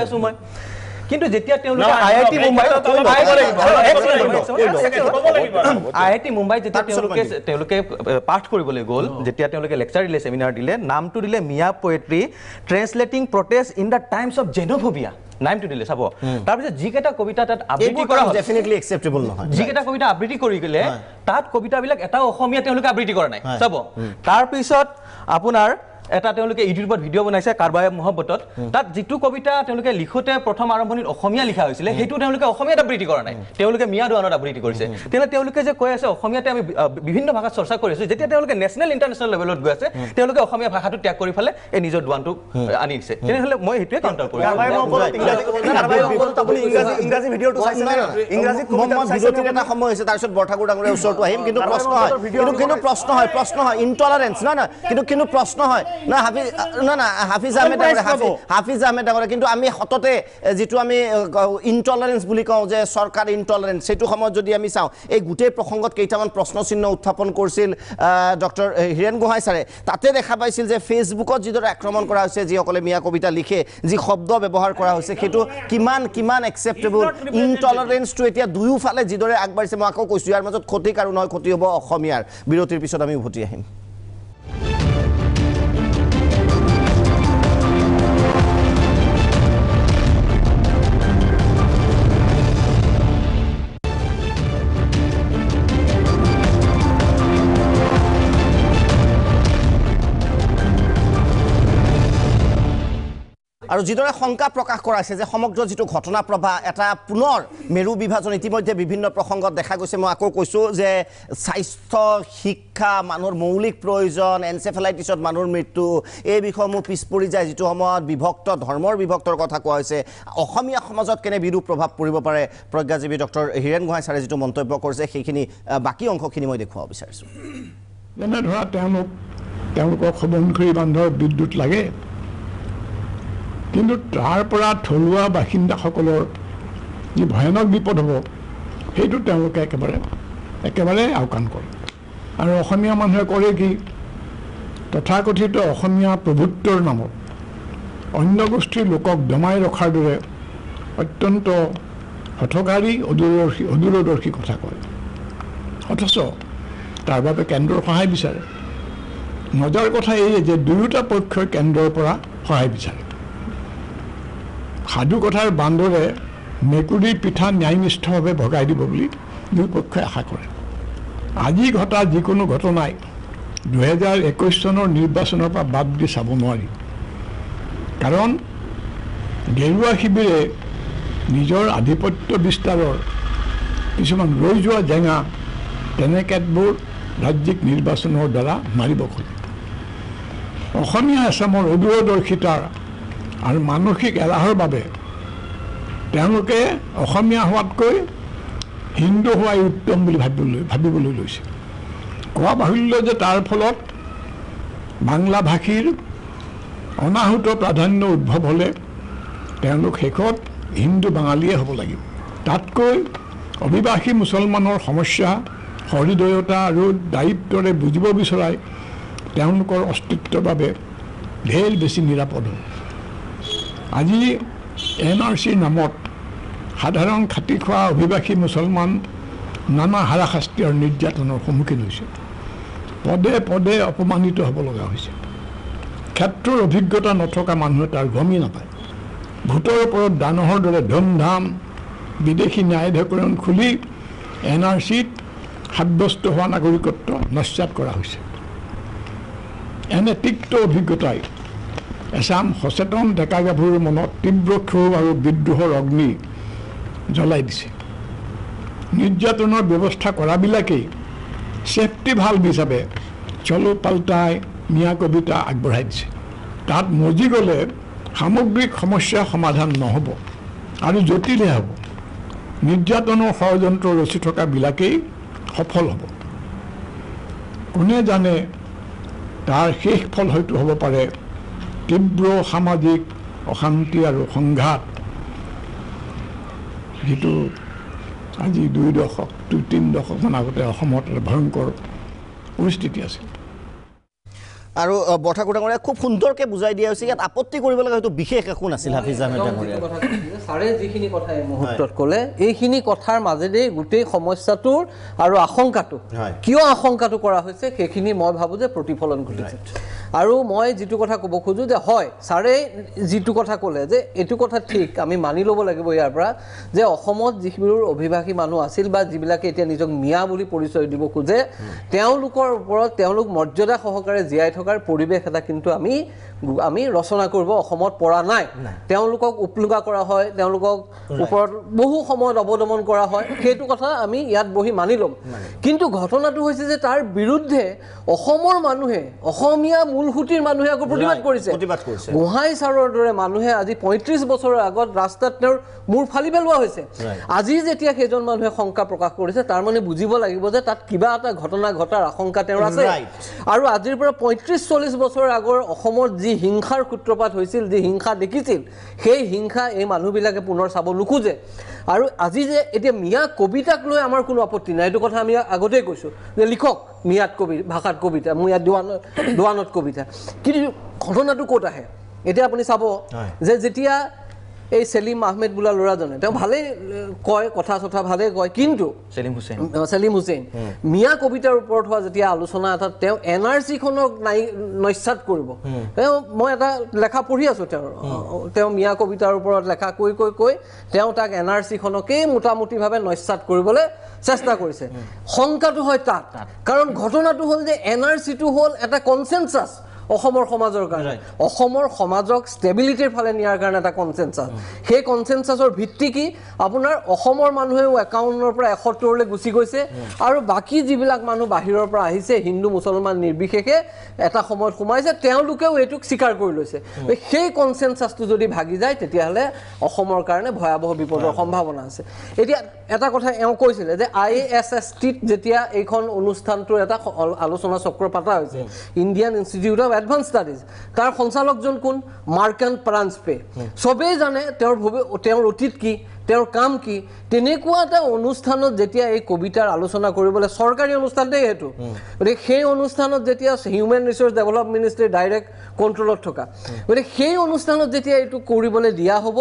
হৈ আছো মই কিন্তু যেতিয়া তেওঁলোকে I I T Mumbai I I T Mumbai যেতিয়া তেওঁলোকে তেওঁলোকে পাঠ কৰিবলৈ গ'ল যেতিয়া তেওঁলোকে লেকচাৰ দিলে চেমিনাৰ দিলে নামটো দিলে Miya poetry translating protest in the times of xenophobia কবিতা তাত কৰা কবিতাবিলাক এটাও অসমীয়া তেওঁলোকে আবৃত্তি কৰা নাই চাব তাৰপিছত আপোনাৰ এটা তেওঁলোকে ইউটিউবত ভিডিঅ' বনাইছে কাৰবাৰ মহব্বতত তাত যিটো কবিতা তেওঁলোকে লিখোঁতে প্ৰথম আৰম্ভণিত অসমীয়া লিখা হৈছিলে সেইটো তেওঁলোকে অসমীয়াত আবৃত্তি কৰা নাই তেওঁলোকে মিয়া দোৱানত আবৃত্তি কৰিছে তেতিয়া তেওঁলোকে যে কৈ আছে অসমীয়াতে আমি বিভিন্ন ভাষাত চৰ্চা কৰি আছো যেতিয়া তেওঁলোকে নেশ্যনেল ইণ্টাৰনেশ্যনেল লেভেলত গৈ আছে তেওঁলোকে অসমীয়া ভাষাটো ত্যাগ কৰি পেলাই এই নিজৰ দোৱানটো আনি দিছে তেনেহ'লে মই সেইটোৱে কাউণ্টাৰ কৰিম নহয় কিন্তু কিন্তু প্ৰশ্ন হয় না হাফিজ না না হাফিজ আহমেদ হাফিজ আহমেদ ডাঙরে কিন্তু আমি সততে যেটো আমি ইনটলারেন্স বলি কও যে সরকার ইনটলারেন্স সেইটো সময় যদি আমি চাও এই গোটেই প্রসঙ্গত কেইটামান প্রশ্নচিহ্ন উত্থাপন করছিল ডক্টর হিরেন গোহাই স্যারে তাতে দেখা পাইছিল যে ফেসবুকত যেদরে আক্রমণ করা হয়েছে যখন মিয়া কবিতা লিখে যে শব্দ ব্যবহার করা হয়েছে সেটা কিমান কিমান একসেপ্টেবল ইনটলারেন্স তো এটা দুয়ো ফালে যেদরে আগবাড়ছে মানে আকো কইস ইয়ার মাজত ক্ষতি কারো নয় ক্ষতি হব অসমিয়ার বিরতির পিছত আমি উভতি আহিম আৰু যিদৰে শংকা প্ৰকাশ কৰাইছে যে সমগ্ৰ যিটো ঘটনা প্ৰবাহ এটা পুনৰ মেৰু বিভাজন ইতিমধ্যে বিভিন্ন প্ৰসংগত দেখা গৈছে মই আকৌ কৈছোঁ যে স্বাস্থ্য শিক্ষা মানুহৰ মৌলিক প্ৰয়োজন এনচেফেলাইটিছত মানুহৰ মৃত্যু এই বিষয়সমূহ পিছ পৰি যায় যিটো সময়ত বিভক্ত ধৰ্মৰ বিভক্তৰ কথা কোৱা হৈছে অসমীয়া সমাজত কেনে বিৰূপ প্ৰভাৱ পৰিব পাৰে প্ৰজ্ঞাজীৱী ডক্টৰ হীৰেণ গোহাঁই ছাৰে যিটো মন্তব্য কৰিছে সেইখিনি বাকী অংশখিনি মই দেখুৱাব বিচাৰিছোঁ যেনে ধৰা তেওঁলোক তেওঁলোকক সবনখৰি বান্ধৰ বিদ্যুৎ লাগে কিন্তু তাৰ পৰা থলুৱা বাসিন্দাসকলৰ যি ভয়ানক বিপদ হ'ব সেইটো তেওঁলোকে একেবাৰে একেবাৰে আওকাণ কৰে আৰু অসমীয়া মানুহে কৰে কি তথাকথিত অসমীয়া প্ৰভুত্বৰ নামত অন্য গোষ্ঠীৰ লোকক দমাই ৰখাৰ দৰে অত্যন্ত হঠকাৰী অদূৰদৰ্শী অদূৰদৰ্শী কথা কয় অথচ তাৰ বাবে কেন্দ্ৰৰ সহায় বিচাৰে মজাৰ কথা এই যে দুয়োটা পক্ষই কেন্দ্ৰৰ পৰা সহায় বিচাৰে সাধুকথাৰ বান্দৰে মেকুৰীৰ পিঠা ন্যায়নিষ্ঠভাৱে ভগাই দিব বুলি দুয়োপক্ষই আশা কৰে আজি ঘটা যিকোনো ঘটনাই দুহেজাৰ একৈছ চনৰ নিৰ্বাচনৰ পৰা বাদ দি চাব নোৱাৰি কাৰণ গেৰুৱা শিবিৰে নিজৰ আধিপত্য বিস্তাৰৰ কিছুমান ৰৈ যোৱা জেঙা তেনেকেতবোৰ ৰাজ্যিক নিৰ্বাচনৰ দ্বাৰা মাৰিব খোজে অসমীয়া এছামৰ অদূৰদৰ্শিতাৰ আৰু মানসিক এলাহৰ বাবে তেওঁলোকে অসমীয়া হোৱাতকৈ হিন্দু হোৱাই উত্তম বুলি ভাবিবলৈ ভাবিবলৈ লৈছে কোৱা বাহুল্য যে তাৰ ফলত বাংলা ভাষীৰ অনাহূত প্ৰাধান্য উদ্ভৱ হ'লে তেওঁলোক শেষত হিন্দু বাঙালীয়ে হ'ব লাগিব তাতকৈ অভিবাসী মুছলমানৰ সমস্যা হৃদয়তা আৰু দায়িত্বৰে বুজিব বিচৰাই তেওঁলোকৰ অস্তিত্বৰ বাবে ঢেৰ বেছি নিৰাপদ হ'ব আজি এন আৰ চি নামত সাধাৰণ খাটি খোৱা অভিবাসী মুছলমান নানা হাৰাশাস্তি আৰু নিৰ্যাতনৰ সন্মুখীন হৈছে পদে পদে অপমানিত হ'ব লগা হৈছে ক্ষেত্ৰৰ অভিজ্ঞতা নথকা মানুহে তাৰ গমেই নাপায় ভোটৰ ওপৰত দানহৰ দৰে ধুমধাম বিদেশী ন্যায়াধীকৰণ খুলি এন আৰ চিত সাব্যস্ত হোৱা নাগৰিকত্ব নস্যাত কৰা হৈছে এনে তিক্ত অভিজ্ঞতাই এচাম সচেতন ডেকা গাভৰুৰ মনত তীব্ৰ ক্ষোভ আৰু বিদ্ৰোহৰ অগ্নি জ্বলাই দিছে নিৰ্যাতনৰ ব্যৱস্থা কৰাবিলাকেই ছেফটি ভাল হিচাপে চলো পাল্টাই মিয়া কবিতা আগবঢ়াই দিছে তাত মজি গ'লে সামগ্ৰিক সমস্যা সমাধান নহ'ব আৰু জটিলহে হ'ব নিৰ্যাতনৰ ষড়যন্ত্ৰ ৰচি থকাবিলাকেই সফল হ'ব কোনে জানে তাৰ শেষ ফল হয়তো হ'ব পাৰে তীব্ৰ সামাজিক অশান্তি আৰু সংঘাত যিটো আজি দুই দশক দুই তিনি দশকমান আগতে অসমত ভয়ংকৰ পৰিস্থিতি আছিল আৰু বৰঠাকুৰ ডাঙৰীয়া খুব সুন্দৰকে বুজাই দিয়া হৈছে ইয়াত আপত্তি কৰিব লগা হয়তো বিশেষ একো নাছিল হাফিজ আহমেদ ছাৰে যিখিনি কথা মুহূৰ্তত ক'লে এইখিনি কথাৰ মাজেদি গোটেই সমস্যাটোৰ আৰু আশংকাটো কিয় আশংকাটো কৰা হৈছে সেইখিনি মই ভাবোঁ যে প্ৰতিফলন ঘটিছে আৰু মই যিটো কথা ক'ব খোজোঁ যে হয় ছাৰে যিটো কথা ক'লে যে এইটো কথা ঠিক আমি মানি ল'ব লাগিব ইয়াৰ পৰা যে অসমত যিবোৰ অভিভাষী মানুহ আছিল বা যিবিলাকে এতিয়া নিজক মিয়া বুলি পৰিচয় দিব খোজে তেওঁলোকৰ ওপৰত তেওঁলোক মৰ্যাদা সহকাৰে জীয়াই থকাৰ পৰিৱেশ এটা কিন্তু আমি আমি ৰচনা কৰিব অসমত পৰা নাই তেওঁলোকক উপলোকা কৰা হয় তেওঁলোকক ওপৰত বহু সময়ত অৱদমন কৰা হয় সেইটো কথা আমি ইয়াত বহি মানি ল'ম কিন্তু ঘটনাটো হৈছে যে তাৰ বিৰুদ্ধে অসমৰ মানুহে অসমীয়া ঊনসূতিৰ মানুহে আকৌ প্ৰতিবাদ কৰিছে গোহাঁই ছাৰৰ দৰে মানুহে আজি পঁয়ত্ৰিছ বছৰৰ আগত ৰাস্তাত তেওঁৰ মূৰ ফালি পেলোৱা হৈছে আজি যেতিয়া সেইজন মানুহে শংকা প্ৰকাশ কৰিছে তাৰ মানে বুজিব লাগিব যে তাত কিবা এটা ঘটনা ঘটাৰ আশংকা তেওঁৰ আছে আৰু আজিৰ পৰা পঁয়ত্ৰিছ চল্লিছ বছৰৰ আগৰ অসমত যি হিংসাৰ সূত্ৰপাত হৈছিল যি হিংসা দেখিছিল সেই হিংসা এই মানুহবিলাকে পুনৰ চাব নোখোজে আৰু আজি যে এতিয়া মিয়া কবিতাক লৈ আমাৰ কোনো আপত্তি নাই এইটো কথা আমি আগতেই কৈছোঁ যে লিখক মিয়াত কবি ভাষাত কবিতা মিয়াত দোৱানত দোৱানত কবিতা কিন্তু ঘটনাটো ক'ত আহে এতিয়া আপুনি চাব যে যেতিয়া এই চেলিম আহমেদ বোলা ল'ৰাজনে তেওঁ ভালেই কয় কথা চথা ভালেই কয় কিন্তু চেলিম হুছেইন ছেলিম হুছেইন মিয়া কবিতাৰ ওপৰত হোৱা যেতিয়া আলোচনা এটা তেওঁ এন আৰ চিখনক নাই নস্যাত কৰিব তেওঁ মই এটা লেখা পঢ়ি আছোঁ তেওঁৰ তেওঁ মিয়া কবিতাৰ ওপৰত লেখা কৈ কৈ কৈ তেওঁ তাক এন আৰ চিখনকেই মোটামুটিভাৱে নস্যাত কৰিবলৈ চেষ্টা কৰিছে শংকাটো হয় তাত কাৰণ ঘটনাটো হ'ল যে এন আৰ চিটো হ'ল এটা কনচেনচাছ অসমৰ সমাজৰ কাৰণে অসমৰ সমাজক ষ্টেবিলিটিৰ ফালে নিয়াৰ কাৰণে এটা কনচেনচাছ সেই কনচেনচাছৰ ভিত্তি কি আপোনাৰ অসমৰ মানুহেও একাৱন্নৰ পৰা এসত্তৰলৈ গুচি গৈছে আৰু বাকী যিবিলাক মানুহ বাহিৰৰ পৰা আহিছে হিন্দু মুছলমান নিৰ্বিশেষে এটা সময়ত সোমাইছে তেওঁলোকেও এইটোক স্বীকাৰ কৰি লৈছে সেই কনচেনচাছটো যদি ভাগি যায় তেতিয়াহ'লে অসমৰ কাৰণে ভয়াৱহ বিপদৰ সম্ভাৱনা আছে এতিয়া এটা কথা এওঁ কৈছিলে যে আই এছ এছ টিত যেতিয়া এইখন অনুষ্ঠানটোৰ এটা আলোচনা চক্ৰ পতা হৈছে Indian Institute of Advance Studies তাৰ সঞ্চালকজন কোন মাৰ্কেণ্ট প্ৰাঞ্চপে চবেই জানে তেওঁৰ ভৱি তেওঁৰ অতীত কি তেওঁৰ কাম কি তেনেকুৱা এটা অনুষ্ঠানত যেতিয়া এই কবিতাৰ আলোচনা কৰিবলৈ চৰকাৰী অনুষ্ঠানতেই সেইটো গতিকে সেই অনুষ্ঠানত যেতিয়া human resource develop ministry direct কণ্ট্ৰলত থকা গতিকে সেই অনুষ্ঠানত যেতিয়া এইটো কৰিবলৈ দিয়া হ'ব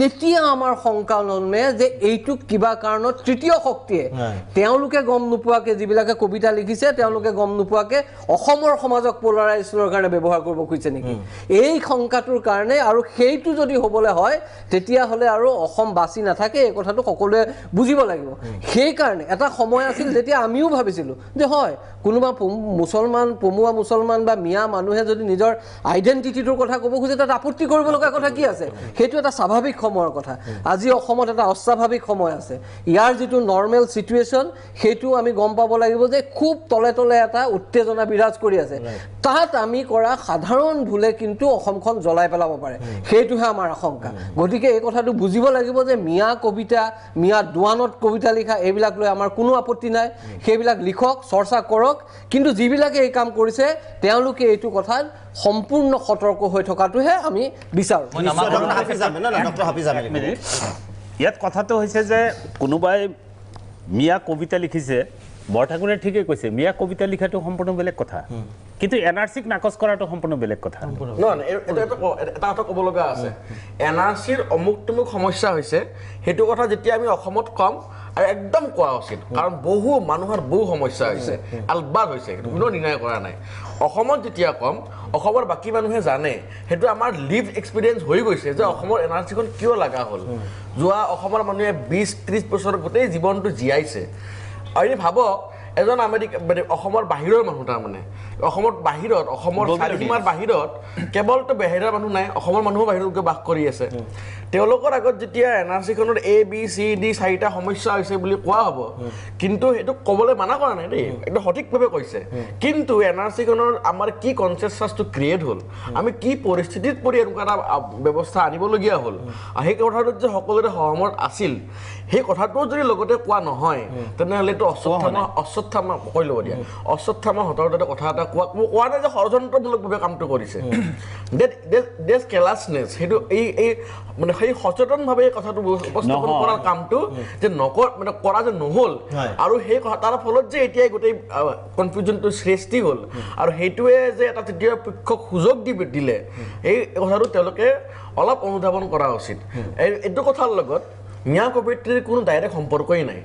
তেতিয়া আমাৰ শংকা জন্মে যে এইটো কিবা কাৰণত তৃতীয় শক্তিয়ে তেওঁলোকে গম নোপোৱাকৈ যিবিলাকে কবিতা লিখিছে তেওঁলোকে গম নোপোৱাকৈ অসমৰ সমাজক পলাৰাইজেশ্যনৰ কাৰণে ব্যৱহাৰ কৰিব খুজিছে নেকি এই শংকাটোৰ কাৰণে আৰু সেইটো যদি হ'বলৈ হয় তেতিয়াহ'লে আৰু অসম বাচি মাচি নাথাকে এই কথাটো সকলোৱে বুজিব লাগিব সেইকাৰণে এটা সময় আছিল যেতিয়া আমিও ভাবিছিলোঁ যে হয় কোনোবা মুছলমান পমুৱা মুছলমান বা মিয়া মানুহে যদি নিজৰ আইডেণ্টিটিটোৰ কথা ক'ব খোজে তাত আপত্তি কৰিব লগা কথা কি আছে সেইটো এটা স্বাভাৱিক সময়ৰ কথা আজি অসমত এটা অস্বাভাৱিক সময় আছে ইয়াৰ যিটো নৰ্মেল চিটুৱেশ্যন সেইটো আমি গম পাব লাগিব যে খুব তলে তলে এটা উত্তেজনা বিৰাজ কৰি আছে তাত আমি কৰা সাধাৰণ ভুলে কিন্তু অসমখন জ্বলাই পেলাব পাৰে সেইটোহে আমাৰ আশংকা গতিকে এই কথাটো বুজিব লাগিব যে মিয়া কবিতা মিয়া দোৱানত কবিতা লিখা এইবিলাক লৈ আমাৰ কোনো আপত্তি নাই সেইবিলাক লিখক চৰ্চা কৰক কিন্তু যিবিলাকে এই কাম কৰিছে তেওঁলোকে এইটো কথাত সম্পূৰ্ণ সতৰ্ক হৈ থকাটোহে আমি বিচাৰোঁ ইয়াত কথাটো হৈছে যে কোনোবাই মিয়া কবিতা লিখিছে বৰঠাকুৰে ঠিকেই কৈছে মিয়া কবিতা লিখাটো সম্পূৰ্ণ বেলেগ কথা কিন্তু এনআৰচিক নাকচ কৰাটো সম্পূৰ্ণ বেলেগ কথা এটা কথা ক'ব লগা আছে এনআৰচিৰ অমুক তমুক সমস্যা হৈছে সেইটো কথা যেতিয়া আমি অসমত ক'ম আৰু একদম কোৱা উচিত কাৰণ বহু মানুহৰ বহু সমস্যা হৈছে আলবাদ হৈছে কোনো নিৰ্ণয় কৰা নাই অসমত যেতিয়া ক'ম অসমৰ বাকী মানুহে জানে সেইটো আমাৰ লিভ এক্সপিৰিয়েঞ্চ হৈ গৈছে যে অসমৰ এন আৰ চিখন কিয় লগা হ'ল যোৱা অসমৰ মানুহে বিছ ত্ৰিছ বছৰ গোটেই জীৱনটো জীয়াইছে আপুনি ভাবক এজন আমেৰিকা মানে অসমৰ বাহিৰৰ মানুহ তাৰমানে অসমৰ বাহিৰত অসমৰ চাৰিসীমাৰ বাহিৰত কেৱলতো বাহিৰা মানুহ নাই অসমৰ মানুহো বাহিৰলৈকে বাস কৰি আছে তেওঁলোকৰ আগত যেতিয়া এন আৰ চিখনৰ এ বি চি ডি চাৰিটা সমস্যা হৈছে বুলি কোৱা হ'ব কিন্তু সেইটো ক'বলৈ মানা কৰা নাই দেই এইটো সঠিকভাৱে কৈছে কিন্তু এন আৰ চিখনৰ আমাৰ কি কনচেপচাছটো ক্ৰিয়েট হ'ল আমি কি পৰিস্থিতিত পৰি এনেকুৱা এটা ব্যৱস্থা আনিবলগীয়া হ'ল সেই কথাটোত যে সকলোৰে সহমত আছিল সেই কথাটো যদি লগতে কোৱা নহয় তেনেহ'লেতো অশ্বত্থামা অশ্বত্থামা কৈ ল'ব দিয়া অশ্বত্থামা হতৰ দৰে কথা এটা কোৱা কোৱা নাই যে ষড়যন্ত্ৰমূলকভাৱে কামটো কৰিছে সেইটো এই এই মানে সেই সচেতনভাৱে এই কথাটো উপস্থাপন কৰাৰ কামটো যে নকৰ যে নহ'ল আৰু সেই কথা তাৰ ফলত যে এতিয়াই গোটেই কনফিউজনটো সৃষ্টি হ'ল আৰু সেইটোৱে যে এটা তৃতীয় পক্ষক সুযোগ দিলে এই কথাটো তেওঁলোকে অলপ অনুধাৱন কৰা উচিত এইটো কথাৰ লগত মিয়া কবিত্ৰীৰ কোনো ডাইৰেক্ট সম্পৰ্কই নাই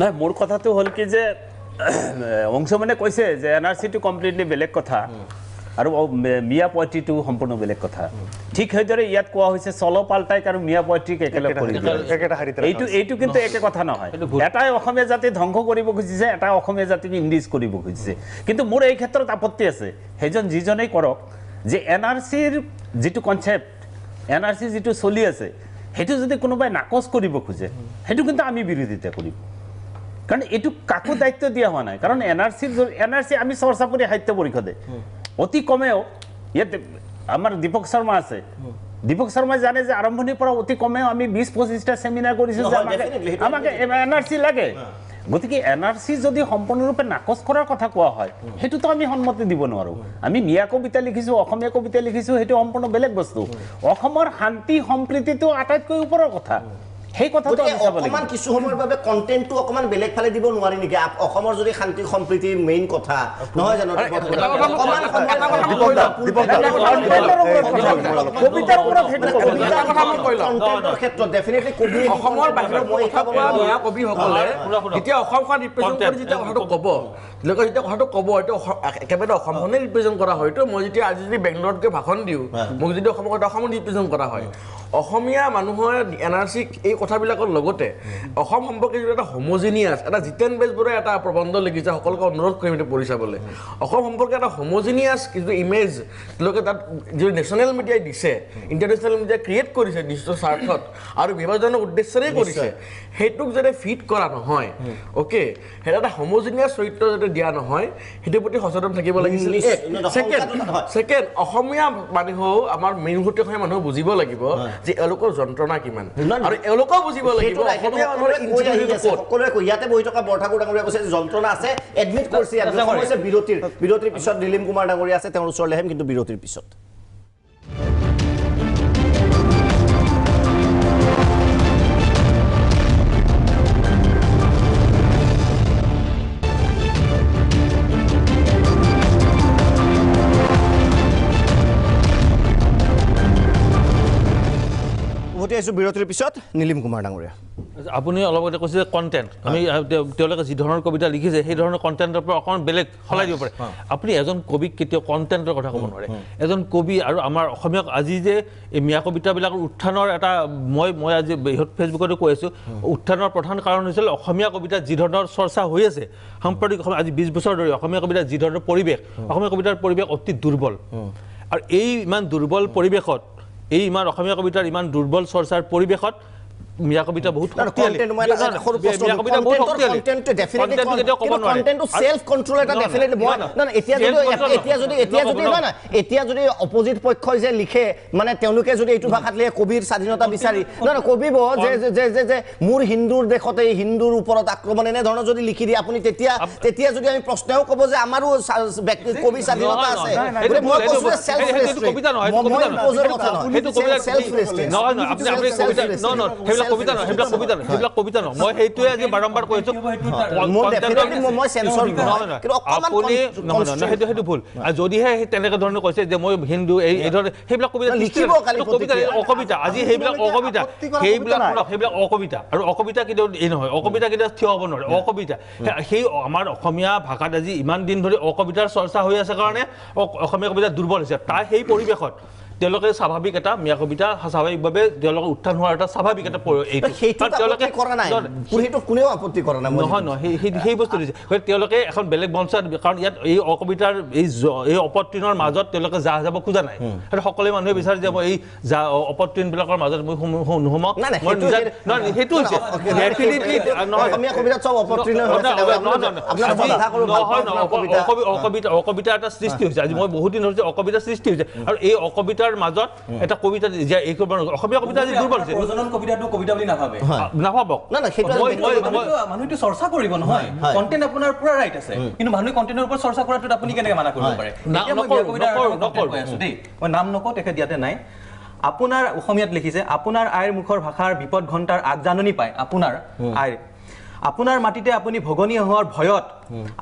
নাই মোৰ কথাটো হ'ল কি যে অংশমানে কৈছে যে এন আৰ চিটো কমপ্লিটলি বেলেগ কথা আৰু মিয়া পয়ত্ৰীটো সম্পূৰ্ণ বেলেগ কথা ঠিক সেইদৰে ইয়াত কোৱা হৈছে চল পাল্টাইক আৰু মিয়া পয়ত্ৰীক একেলগে কৰি এইটো এইটো কিন্তু একে কথা নহয় এটাই অসমীয়া জাতি ধ্বংস কৰিব খুজিছে এটাই অসমীয়া জাতিক ইংলিছ কৰিব খুজিছে কিন্তু মোৰ এই ক্ষেত্ৰত আপত্তি আছে সেইজন যিজনেই কৰক যে এন আৰ চিৰ যিটো কনচেপ্ট এন আৰ চি যিটো চলি আছে সেইটো যদি কোনোবাই নাকচ কৰিব খোজে সেইটো কিন্তু আমি বিৰোধিতা কৰিম কাৰণ এইটো কাকো দায়িত্ব দিয়া হোৱা নাই কাৰণ এন আৰ চিৰ এন আৰ চি আমি চৰ্চা কৰি সাহিত্য পৰিষদে অতি কমেও ইয়াত আমাৰ দীপক শৰ্মা আছে দীপক শৰ্মাই জানে যে আৰম্ভণিৰ পৰা অতি কমেও আমি বিছ পঁচিছটা চেমিনাৰ কৰিছোঁ আমাক এন আৰ চি লাগে গতিকে এন আৰ চি যদি সম্পূৰ্ণৰূপে নাকচ কৰাৰ কথা কোৱা হয় সেইটোতো আমি সন্মতি দিব নোৱাৰোঁ আমি মিয়া কবিতা লিখিছোঁ অসমীয়া কবিতা লিখিছোঁ সেইটো সম্পূৰ্ণ বেলেগ বস্তু অসমৰ শান্তি সম্প্ৰীতিটো আটাইতকৈ ওপৰৰ কথা সেই কথাটো অকণমান কিছু সময়ৰ বাবে কণ্টেণ্টটো অকণমান বেলেগ ফালে দিব নোৱাৰি নেকি অসমৰ যদি শান্তি সম্প্ৰীতিৰ মেইন কথা নহয় জানো অসমখনে ৰিপ্ৰেজেণ্ট কৰা হয় মই যেতিয়া আজি যদি বেংগলৰত ভাষণ দিওঁ মোক যদি অসমত অসমত ৰিপ্ৰেজেণ্ট কৰা হয় অসমীয়া মানুহৰ এন আৰ চি এই কথাবিলাকৰ লগতে অসম সম্পৰ্কে যিটো এটা হমজিনিয়াছ এটা জিতেন বেজবৰুৱাই এটা প্ৰবন্ধ লিখিছে সকলোকে অনুৰোধ কৰিম এইটো পঢ়ি চাবলৈ অসম সম্পৰ্কে এটা হমজিনিয়াছ যিটো ইমেজ তেওঁলোকে তাত যিটো নেশ্যনেল মিডিয়াই দিছে ইণ্টাৰনেশ্যনেল মিডিয়াই ক্ৰিয়েট কৰিছে নিশ্চিত স্বাৰ্থত আৰু বিভাজনৰ উদ্দেশ্যেৰেই কৰিছে সেইটোক যাতে ফিট কৰা নহয় অ'কে সেইটো এটা হমজিনিয়াছ চৰিত্ৰ যাতে দিয়া নহয় সেইটোৰ প্ৰতি সচেতন থাকিব লাগিছিল চেকেণ্ড চেকেণ্ড অসমীয়া মানুহেও আমাৰ মেইন সূত্ৰ মানুহ বুজিব লাগিব যে এলোকৰ যন্ত্ৰণা কিমান আৰু এওঁলোকেও বুজিব লাগিব যন্ত্ৰণা আছে এডমিট কৰিছে বিৰতিৰ বিৰতিৰ পিছত দিলীম কুমাৰ ডাঙৰীয়া আছে তেওঁৰ ওচৰলৈ আহিম কিন্তু বিৰতিৰ পিছত উভতি আহিছোঁ বিৰতিৰ পিছত নীলিম কুমাৰ ডাঙৰীয়া আপুনি অলপতে কৈছে যে কণ্টেণ্ট আমি তেওঁলোকে যি ধৰণৰ কবিতা লিখিছে সেই ধৰণৰ কণ্টেণ্টৰ পৰা অকণমান বেলেগ সলাই দিব পাৰে আপুনি এজন কবিক কেতিয়াও কণ্টেণ্টৰ কথা ক'ব নোৱাৰে এজন কবি আৰু আমাৰ অসমীয়াক আজি যে এই মিয়া কবিতাবিলাকৰ উত্থানৰ এটা মই মই আজি ইহঁত ফেচবুকতো কৈ আছোঁ উত্থানৰ প্ৰধান কাৰণ হৈছিল অসমীয়া কবিতা যি ধৰণৰ চৰ্চা হৈ আছে সাম্প্ৰতিক আজি বিছ বছৰ ধৰি অসমীয়া কবিতাৰ যি ধৰণৰ পৰিৱেশ অসমীয়া কবিতাৰ পৰিৱেশ অতি দুৰ্বল আৰু এই ইমান দুৰ্বল পৰিৱেশত এই ইমান অসমীয়া কবিতাৰ ইমান দুৰ্বল চৰ্চাৰ পৰিৱেশত মিয়া কবিতা বহুত এতিয়া যদি অপজিট পক্ষই যে লিখে মানে তেওঁলোকে যদি এইটো ভাষাত লিখে কবিৰ স্বাধীনতা বিচাৰি নহয় কবিব যে মোৰ হিন্দুৰ দেশতে হিন্দুৰ ওপৰত আক্ৰমণ এনেধৰণৰ যদি লিখি দিয়ে আপুনি তেতিয়া তেতিয়া যদি আমি প্ৰশ্নেও কব যে আমাৰো কবি স্বাধীনতা আছে কবিতা নহয় সেইবিলাক কবিতা নহয় সেইবিলাক কবিতা নহয় সেইবিলাক কবিতা নহয় মই সেইটোৱে আজি বাৰম্বাৰ কৈ আছো আপুনি সেইটো সেইটো ভুল যদিহে তেনেকে ধৰণে কৈছে যে মই হিন্দু এই ধৰণে সেইবিলাক কবিতা কবিতা অকবিতা আজি সেইবিলাক অকবিতা সেইবিলাক শুনক সেইবিলাক অকবিতা আৰু অকবিতা কেতিয়াও এই নহয় অকবিতা কেতিয়াও থিয় হ'ব নোৱাৰে অকবিতা সেই আমাৰ অসমীয়া ভাষাত আজি ইমান দিন ধৰি অকবিতাৰ চৰ্চা হৈ আছে কাৰণে অসমীয়া কবিতা দুৰ্বল হৈছে তাৰ সেই পৰিৱেশত তেওঁলোকে স্বাভাৱিক এটা মিয়া কবিতা স্বাভাৱিকভাৱে তেওঁলোকৰ উত্থান হোৱাৰ এটা স্বাভাৱিক এটা সেই বস্তু দিছে তেওঁলোকে এখন বেলেগ মঞ্চত কাৰণ ইয়াত এই অকবিতাৰ এই অপতৃণৰ মাজত তেওঁলোকে যা যাব খোজা নাই সকলোৱে মানুহে বিচাৰে যে মই এই যা বিলাকৰ মাজত মই নুসোমাওক মই সেইটো হৈছে অকবিতা এটা সৃষ্টি হৈছে আজি মই বহুত দিন হৈছে অকবিতাৰ সৃষ্টি হৈছে আৰু এই অকবিতাৰ কবিতাৰ মাজত এটা কবিতা অসমীয়া কবিতা দুৰ্বল হৈছে নাভাবক মানুহেতো চৰ্চা কৰিব নহয় কণ্টেণ্ট আপোনাৰ পুৰা ৰাইট আছে কিন্তু মানুহে কণ্টেণ্টৰ ওপৰত চৰ্চা কৰাটোত আপুনি কেনেকে মানা কৰিব পাৰে মই নাম নকওঁ তেখেত ইয়াতে নাই আপোনাৰ অসমীয়াত লিখিছে আপোনাৰ আইৰ মুখৰ ভাষাৰ বিপদ ঘণ্টাৰ আগজাননী পায় আপোনাৰ আইৰ আপোনাৰ মাটিতে আপুনি ভগনী হোৱাৰ ভয়ত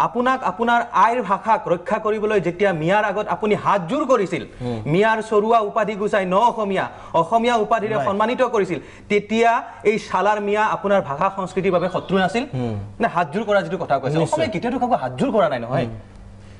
আপোনাক আপোনাৰ আইৰ ভাষাক ৰক্ষা কৰিবলৈ যেতিয়া মিয়াৰ আগত আপুনি হাত জোৰ কৰিছিল মিয়াৰ চৰুৱা উপাধি গুচাই ন অসমীয়া অসমীয়া উপাধিৰে সন্মানিত কৰিছিল তেতিয়া এই চালাৰ মিয়া আপোনাৰ ভাষা সংস্কৃতিৰ বাবে শত্ৰু নাছিল নে হাত জোৰ কৰা যিটো কথা কৈছে কেতিয়াতো কাকো হাত জোৰ কৰা নাই নহয়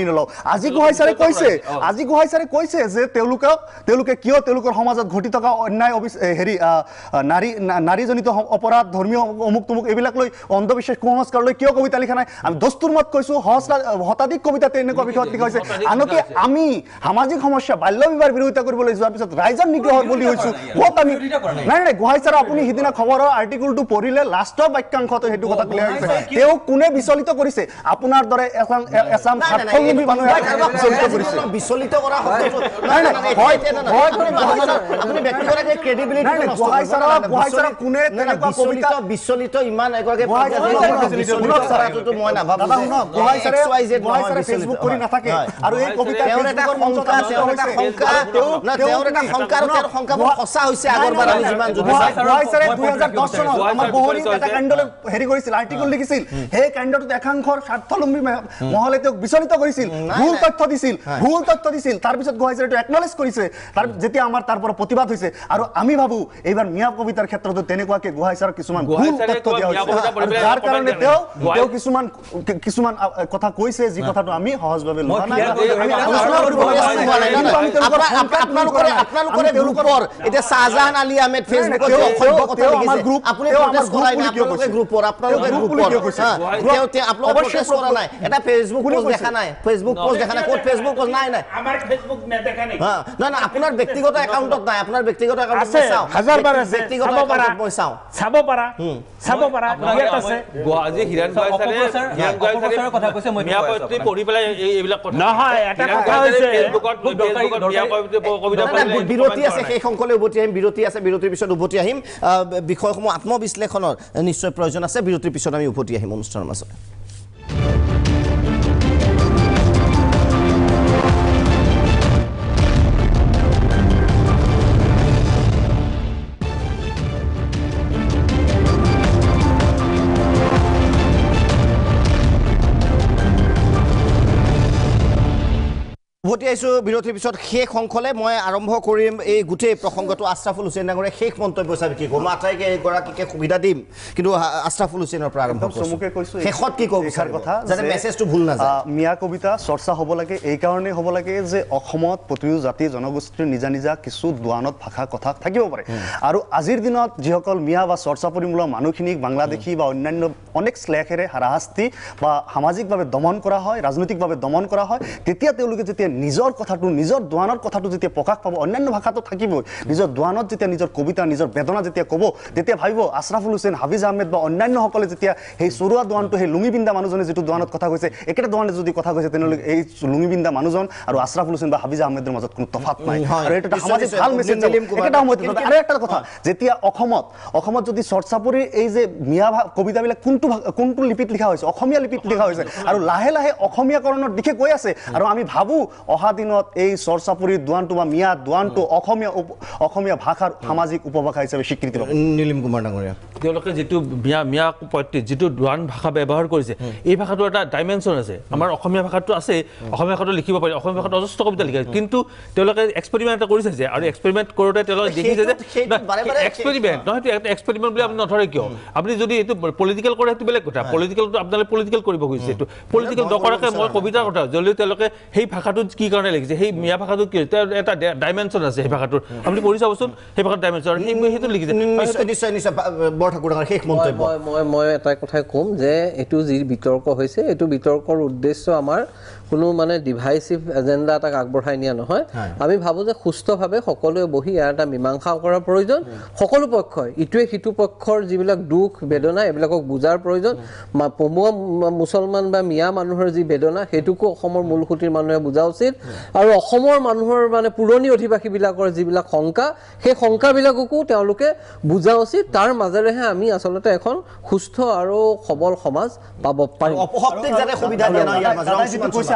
মানি নলওঁ আজি গোহাঁই ছাৰে কৈছে আজি গোহাঁই ছাৰে কৈছে যে তেওঁলোকে তেওঁলোকে কিয় তেওঁলোকৰ সমাজত ঘটি থকা অন্যায় অবি হেৰি নাৰী নাৰীজনিত অপৰাধ ধৰ্মীয় অমুক তমুক এইবিলাক লৈ অন্ধবিশ্বাস কুসংস্কাৰ লৈ কিয় কবিতা লিখা নাই আমি দস্তুৰ মত কৈছোঁ শতাধিক কবিতা তেনেকুৱা বিষয়ত লিখা হৈছে আনকি আমি সামাজিক সমস্যা বাল্য বিবাহৰ বিৰোধিতা কৰিবলৈ যোৱাৰ পিছত ৰাইজৰ নিগ্ৰহ বুলি হৈছোঁ বহুত আমি নাই নাই গোহাঁই ছাৰ আপুনি সিদিনা খবৰৰ আৰ্টিকলটো পঢ়িলে লাষ্টৰ বাক্যাংশটো সেইটো কথা ক্লিয়াৰ হৈছে তেওঁ কোনে বিচলিত কৰিছে আপোনাৰ দৰে এচাম এচাম কিনবি মানুহ বিচলিত কৰা শব্দ নাই নাই আপুনি ব্যক্তিগৰাকীয়ে ক্ৰেডিবিলিটি কোনে বিচলিত ইমান হেৰি কৰিছিল আৰ্টিকল লিখিছিল সেই কাণ্ডটোত একাংশৰ স্বাৰ্থলম্বী মহলে তেওঁক বিচলিত কৰিছিল দিছিল ভুল তথ্য দিছিল ভুল তথ্য দিছিল তাৰ পিছত গোহাইজৰে এটা একনলেজ কৰিছে তাৰ যেতি আমাৰ তাৰপৰ প্ৰতিবাদ হৈছে আৰু আমি ভাবু এবাৰ মিয়া কবিতাৰ ক্ষেত্ৰত তেনে কোৱাকে গোহাইজৰ কিছমান ভুল তথ্য দিয়া হৈছে যাৰ কাৰণে তেও তেও কিছমান কিছমান কথা কৈছে যি কথাটো আমি সহজভাৱে লোৱা নাই আমি আলোচনা কৰিব আপোনালোকৰ আপোনালোকৰ তেওঁলোকৰ এতিয়া শাহজাহান আলী আহমেদ ফেচবুকত আপোনালোকে গ্ৰুপৰ আপোনালোকে গ্ৰুপৰ তেওঁ তেওঁ আপোনালোকে অৱশ্যে কৰা নাই এটা ফেচবুক দেখা নাই ফেচবুক পোস্ট দেখা নাই কোন ফেসবুক পোস্ট নাই নাই আমার ফেসবুক না দেখা নাই না না আপনার ব্যক্তিগত অ্যাকাউন্টত নাই আপনার ব্যক্তিগত অ্যাকাউন্ট আছে হাজার বার আছে ব্যক্তিগত অ্যাকাউন্ট পয়সাও ছাব পারা হুম পারা ইয়াত আছে গোয়াজি হিরান ভাই স্যার হিরান ভাই স্যার কথা কইছে মই মিয়া পয়তি পড়ি পেলাই এই এবিলা কথা না হয় এটা কথা হইছে ফেসবুকত মিয়া পয়তি কবিতা পড়ি বিরতি আছে সেই সংকলে উভতি আহিম বিরতি আছে বিরতির পিছত উভতি আহিম বিষয়সমূহ আত্মবিশ্লেষণৰ নিশ্চয় প্ৰয়োজন আছে বিৰতিৰ পিছত আমি উভতি আহিম অনুষ্ঠানৰ মাজত উভতি আহিছোঁ বিৰতিৰ পিছত শেষ অংশলৈ মই আৰম্ভ কৰিম এই গোটেই প্ৰসংগটো আশ্ৰাফুল হুছেইন ডাঙৰীয়া শেষ মন্তব্য চাবি কি ক'ম আটাইকে এইগৰাকীকে সুবিধা দিম কিন্তু আশ্ৰাফুল হুছেইনৰ পৰা আৰম্ভ চমুকে কৈছোঁ শেষত কি কওঁ বিচাৰ কথা যাতে মেছেজটো ভুল নাযায় মিয়া কবিতা চৰ্চা হ'ব লাগে এইকাৰণেই হ'ব লাগে যে অসমত প্ৰতিটো জাতি জনগোষ্ঠীৰ নিজা নিজা কিছু দোৱানত ভাষা কথা থাকিব পাৰে আৰু আজিৰ দিনত যিসকল মিয়া বা চৰ্চা পৰিমূলক মানুহখিনিক বাংলাদেশী বা অন্যান্য অনেক শ্লেখেৰে হাৰাশাস্তি বা সামাজিকভাৱে দমন কৰা হয় ৰাজনৈতিকভাৱে দমন কৰা হয় তেতিয়া তেওঁলোকে যেতিয়া নিজৰ কথাটো নিজৰ দোৱানৰ কথাটো যেতিয়া প্ৰকাশ পাব অন্যান্য ভাষাটো থাকিবই নিজৰ দোৱানত যেতিয়া নিজৰ কবিতা নিজৰ বেদনা যেতিয়া ক'ব তেতিয়া ভাবিব আশ্ৰাফুল হুছেইন হাফিজ আহমেদ বা অন্যান্যসকলে যেতিয়া সেই চৰুৱা দোৱানটো সেই লুঙিবিন্দা মানুহজনে যিটো দোৱানত কথা কৈছে একেটা দোৱানে যদি কথা কৈছে তেনেহ'লে এই লুঙিবিন্দা মানুহজন আৰু আশ্ৰাফুল হুছেইন বা হাফিজ আহমেদৰ মাজত কোনো তফাত নাই আৰু এইটো এটা সমাজে ভাল মেছেজ এটা সময়ত আৰু এটা কথা যেতিয়া অসমত অসমত যদি চৰ্চাপুৰীৰ এই যে মিয়া ভা কবিতাবিলাক কোনটো কোনটো লিপিত লিখা হৈছে অসমীয়া লিপিত লিখা হৈছে আৰু লাহে লাহে অসমীয়াকৰণৰ দিশে গৈ আছে আৰু আমি ভাবোঁ অহা দিনত এই চৰ্চাপুৰি দোৱানটো বা মিয়া দোৱানটো অসমীয়া অসমীয়া ভাষাৰ সামাজিক উপভাষা হিচাপে স্বীকৃতি নীলিম কুমাৰ ডাঙৰীয়া তেওঁলোকে যিটো মিয়া মিয়া পয়ত্ৰিছ যিটো দোৱান ভাষা ব্যৱহাৰ কৰিছে এই ভাষাটো এটা ডাইমেনশ্যন আছে আমাৰ অসমীয়া ভাষাটো আছে অসমীয়া ভাষাটো লিখিব পাৰি অসমীয়া ভাষাত অজস্ৰ কবিতা লিখে কিন্তু তেওঁলোকে এক্সপেৰিমেণ্ট এটা কৰিছে যে আৰু এক্সপেৰিমেণ্ট কৰোঁতে তেওঁলোকে দেখিছে যে এক্সপেৰিমেণ্ট নহয় সেইটো এক্সপেৰিমেণ্ট বুলি আপুনি নধৰে কিয় আপুনি যদি এইটো পলিটিকেল কৰে সেইটো বেলেগ কথা পলিটিকেলটো আপোনালোকে পলিটিকেল কৰিব খুজিছে এইটো পলিটিকেল নকৰাকৈ মই কবিতাৰ কথা যদিও তেওঁলোকে সেই ভাষাটো কি কাৰণে লিখিছে সেই মিয়া ভাষাটো কি হৈছে এটা ডাইমেনশ্যন আছে সেই ভাষাটোৰ আপুনি পঢ়ি চাবচোন সেই ভাষাটো ডাইমেনশ্যন লিখিছে নিশ্চয় নিশ্চয় মই মই এটা কথাই ক'ম যে এইটো যি বিতৰ্ক হৈছে এইটো বিতৰ্কৰ উদ্দেশ্য আমাৰ কোনো মানে ডিভাইচিভ এজেণ্ডা এটাক আগবঢ়াই নিয়া নহয় আমি ভাবোঁ যে সুস্থভাৱে সকলোৱে বহি ইয়াৰ এটা মীমাংসা কৰাৰ প্ৰয়োজন সকলো পক্ষই ইটোৱে সিটো পক্ষৰ যিবিলাক দুখ বেদনা এইবিলাকক বুজাৰ প্ৰয়োজন পমুৱা মুছলমান বা মিয়া মানুহৰ যি বেদনা সেইটোকো অসমৰ মূল সুঁতিৰ মানুহে বুজা উচিত আৰু অসমৰ মানুহৰ মানে পুৰণি অধিবাসীবিলাকৰ যিবিলাক শংকা সেই শংকাবিলাককো তেওঁলোকে বুজা উচিত তাৰ মাজেৰেহে আমি আচলতে এখন সুস্থ আৰু সবল সমাজ পাব পাৰিম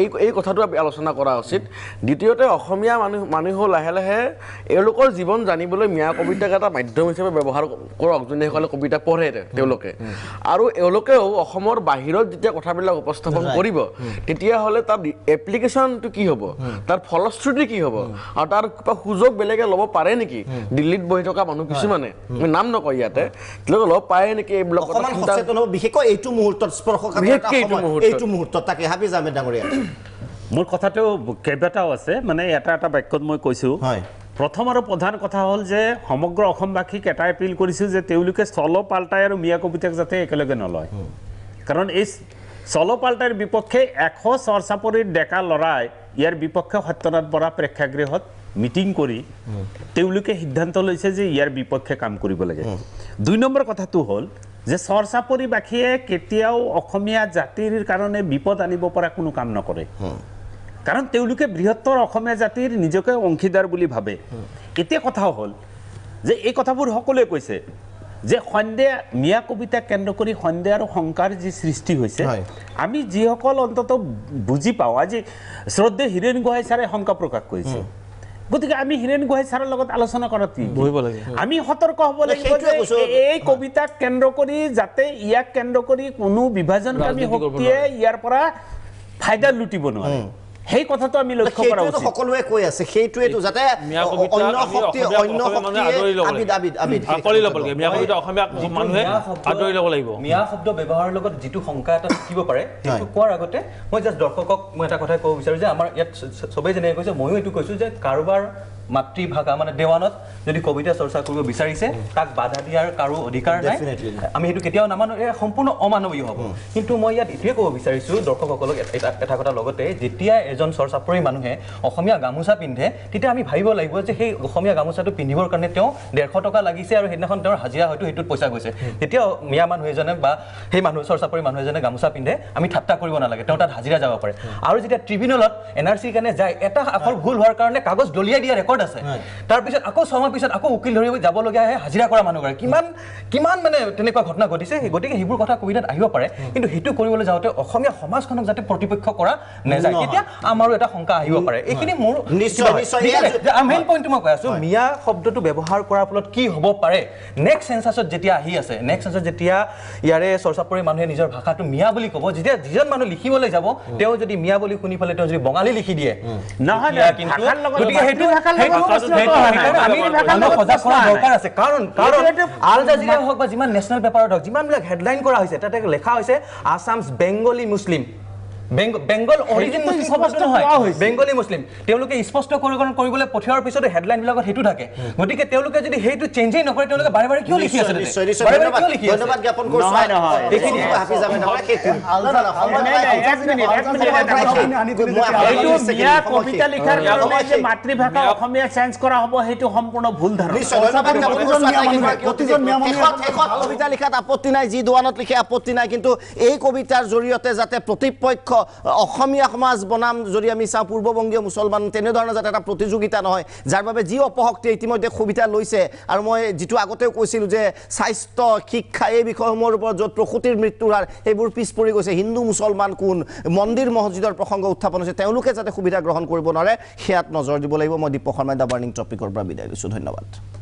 এই এই কথাটো আলোচনা কৰা উচিত দ্বিতীয়তে অসমীয়া মানুহ মানুহেও লাহে লাহে এওঁলোকৰ জীৱন জানিবলৈ মিয়া কবিতাক এটা মাধ্যম হিচাপে ব্যৱহাৰ কৰক যোনসকলে কবিতা পঢ়ে তেওঁলোকে আৰু এওঁলোকেও অসমৰ বাহিৰত যেতিয়া কথাবিলাক উপস্থাপন কৰিব hmm. তেতিয়াহ'লে তাৰ এপ্লিকেশ্যনটো কি হ'ব hmm. তাৰ ফলশ্ৰুতি কি হ'ব hmm. আৰু তাৰ কিবা সুযোগ বেলেগে ল'ব পাৰে নেকি দিল্লীত বহি থকা মানুহ কিছুমানে নাম নকয় ইয়াতে তেওঁলোকে ল'ব পাৰে নেকি এইবিলাক বিশেষকৈ এইটো মুহূৰ্তত স্পৰ্শ এইটো মোৰ কথাটো কেইবাটাও আছে মানে এটা এটা বাক্যত মই কৈছোঁ হয় প্ৰথম আৰু প্ৰধান কথা হ'ল যে সমগ্ৰ অসমবাসীক এটা এপিল কৰিছোঁ যে তেওঁলোকে চল পাল্টাই আৰু মিয়া কবিতাক যাতে একেলগে নলয় কাৰণ এই চল পাল্টাইৰ বিপক্ষে এশ চৰচাপৰিৰ ডেকা ল'ৰাই ইয়াৰ বিপক্ষে সত্যনাথ বৰা প্ৰেক্ষাগৃহত মিটিং কৰি তেওঁলোকে সিদ্ধান্ত লৈছে যে ইয়াৰ বিপক্ষে কাম কৰিব লাগে দুই নম্বৰ কথাটো হ'ল যে চৰ্চা পৰিৱেশীয়ে কেতিয়াও অসমীয়া জাতিৰ কাৰণে বিপদ আনিব পৰা কোনো কাম নকৰে কাৰণ তেওঁলোকে বৃহত্তৰ অসমীয়া জাতিৰ নিজকে অংশীদাৰ বুলি ভাবে এতিয়া কথা হ'ল যে এই কথাবোৰ সকলোৱে কৈছে যে সন্ধ্যা মিয়া কবিতাক কেন্দ্ৰ কৰি সন্ধ্যা আৰু শংকাৰ যি সৃষ্টি হৈছে আমি যিসকল অন্তত বুজি পাওঁ আজি শ্ৰদ্ধে হিৰেণ গোহাঁই ছাৰে শংকা প্ৰকাশ কৰিছে গতিকে আমি হীৰেণ গোহাঁই ছাৰৰ লগত আলোচনা কৰা আমি সতৰ্ক হ'ব লাগিব এই কবিতাক কেন্দ্ৰ কৰি যাতে ইয়াক কেন্দ্ৰ কৰি কোনো বিভাজনকামী শক্তিয়ে ইয়াৰ পৰা ফাইদা লুটিব নোৱাৰে সেই কথাটো আমি লক্ষ্য কৰা উচিত সকলোৱে কৈ আছে সেইটোৱেতো যাতে অন্য শক্তি অন্য শক্তি আদৰি ল'ব আবিদ আবিদ ল'ব লাগে মিয়া কবিতা অসমীয়া মানুহে আদৰি ল'ব লাগিব মিয়া শব্দ ব্যৱহাৰৰ লগত যিটো শংকা এটা থাকিব পাৰে সেইটো কোৱাৰ আগতে মই জাষ্ট দৰ্শকক মই এটা কথা ক'ব বিচাৰোঁ যে আমাৰ ইয়াত চবেই যেনেকৈ কৈছে ময়ো এইটো কৈছোঁ যে কাৰোবাৰ মাতৃভাষা মানে দেৱানত যদি কবিতা চৰ্চা কৰিব বিচাৰিছে তাক বাধা দিয়াৰ কাৰো অধিকাৰ নাই আমি সেইটো কেতিয়াও নামানো এয়া সম্পূৰ্ণ অমানৱীয় হ'ব কিন্তু মই ইয়াত এইটোৱে ক'ব বিচাৰিছোঁ দৰ্শকসকলক এটা কথা লগতে যেতিয়া এজন চৰ্চাপুৰী মানুহে অসমীয়া গামোচা পিন্ধে তেতিয়া আমি ভাবিব লাগিব যে সেই অসমীয়া গামোচাটো পিন্ধিবৰ কাৰণে তেওঁ ডেৰশ টকা লাগিছে আৰু সেইদিনাখন তেওঁৰ হাজিৰা হয়তো সেইটোত পইচা গৈছে তেতিয়াও মিয়া মানুহ এজনে বা সেই মানুহ চৰ্চাপৰি মানুহ এজনে গামোচা পিন্ধে আমি ঠাট্টা কৰিব নালাগে তেওঁ তাত হাজিৰা যাব পাৰে আৰু যেতিয়া ট্ৰিবিউনেলত এন আৰ চিৰ কাৰণে যায় এটা আখৰ ভুল হোৱাৰ কাৰণে কাগজ দলিয়াই দিয়া ৰেকৰ্ড ৰেকৰ্ড আছে তাৰপিছত আকৌ ছমাহ পিছত আকৌ উকিল ধৰি যাবলগীয়া হয় হাজিৰা কৰা মানুহগৰাকী কিমান কিমান মানে তেনেকুৱা ঘটনা ঘটিছে গতিকে সেইবোৰ কথা কবিতাত আহিব পাৰে কিন্তু সেইটো কৰিবলৈ যাওঁতে অসমীয়া সমাজখনক যাতে প্ৰতিপক্ষ কৰা নাযায় তেতিয়া আমাৰো এটা শংকা আহিব পাৰে এইখিনি মোৰ কৈ আছোঁ মিয়া শব্দটো ব্যৱহাৰ কৰাৰ ফলত কি হ'ব পাৰে নেক্সট চেঞ্চাছত যেতিয়া আহি আছে নেক্সট চেঞ্চাছত যেতিয়া ইয়াৰে চৰ্চা পৰি মানুহে নিজৰ ভাষাটো মিয়া বুলি ক'ব যেতিয়া যিজন মানুহ লিখিবলৈ যাব তেওঁ যদি মিয়া বুলি শুনি পেলাই তেওঁ যদি বঙালী লিখি দিয়ে নহয় কাৰণ আল জাজিৰা হওক বা যিমান নেশ্যনেল পেপাৰত হওক যিমানবিলাক হেডলাইন কৰা হৈছে তাতে লেখা হৈছে Assam Bengali Muslim Bengal origin Muslim স্পষ্ট নহয় বেংগলী মুছলিম তেওঁলোকে স্পষ্টকৰণ কৰিবলৈ পঠিওৱাৰ পিছতে হেডলাইনবিলাকত সেইটো থাকে গতিকে তেওঁলোকে যদি সেইটো চেঞ্জেই নকৰে তেওঁলোকে বাৰে বাৰে কিয় লিখি আছে মাতৃভাষা অসমীয়া চেঞ্জ কৰা হ'ব সেইটো সম্পূৰ্ণ ভুল ধাৰণা কবিতা লিখাত আপত্তি নাই যি দোৱানত লিখে আপত্তি নাই কিন্তু এই কবিতাৰ জৰিয়তে যাতে প্ৰতিপক্ষ অসমীয়া সমাজ বনাম যদি আমি চাওঁ পূৰ্ববংগীয় মুছলমান তেনেধৰণৰ যাতে এটা প্ৰতিযোগিতা নহয় যাৰ বাবে যি অপশক্তিয়ে ইতিমধ্যে সুবিধা লৈছে আৰু মই যিটো আগতেও কৈছিলোঁ যে স্বাস্থ্য শিক্ষা এই বিষয়সমূহৰ ওপৰত য'ত প্ৰসূতিৰ মৃত্যুৰ হাৰ সেইবোৰ পিছ পৰি গৈছে হিন্দু মুছলমান কোন মন্দিৰ মছজিদৰ প্ৰসংগ উত্থাপন হৈছে তেওঁলোকে যাতে সুবিধা গ্ৰহণ কৰিব নোৱাৰে সেয়াত নজৰ দিব লাগিব মই দীপক শৰ্মাই দ্য বাৰ্ণিং টপিকৰ পৰা বিদায় লৈছোঁ ধন্যবাদ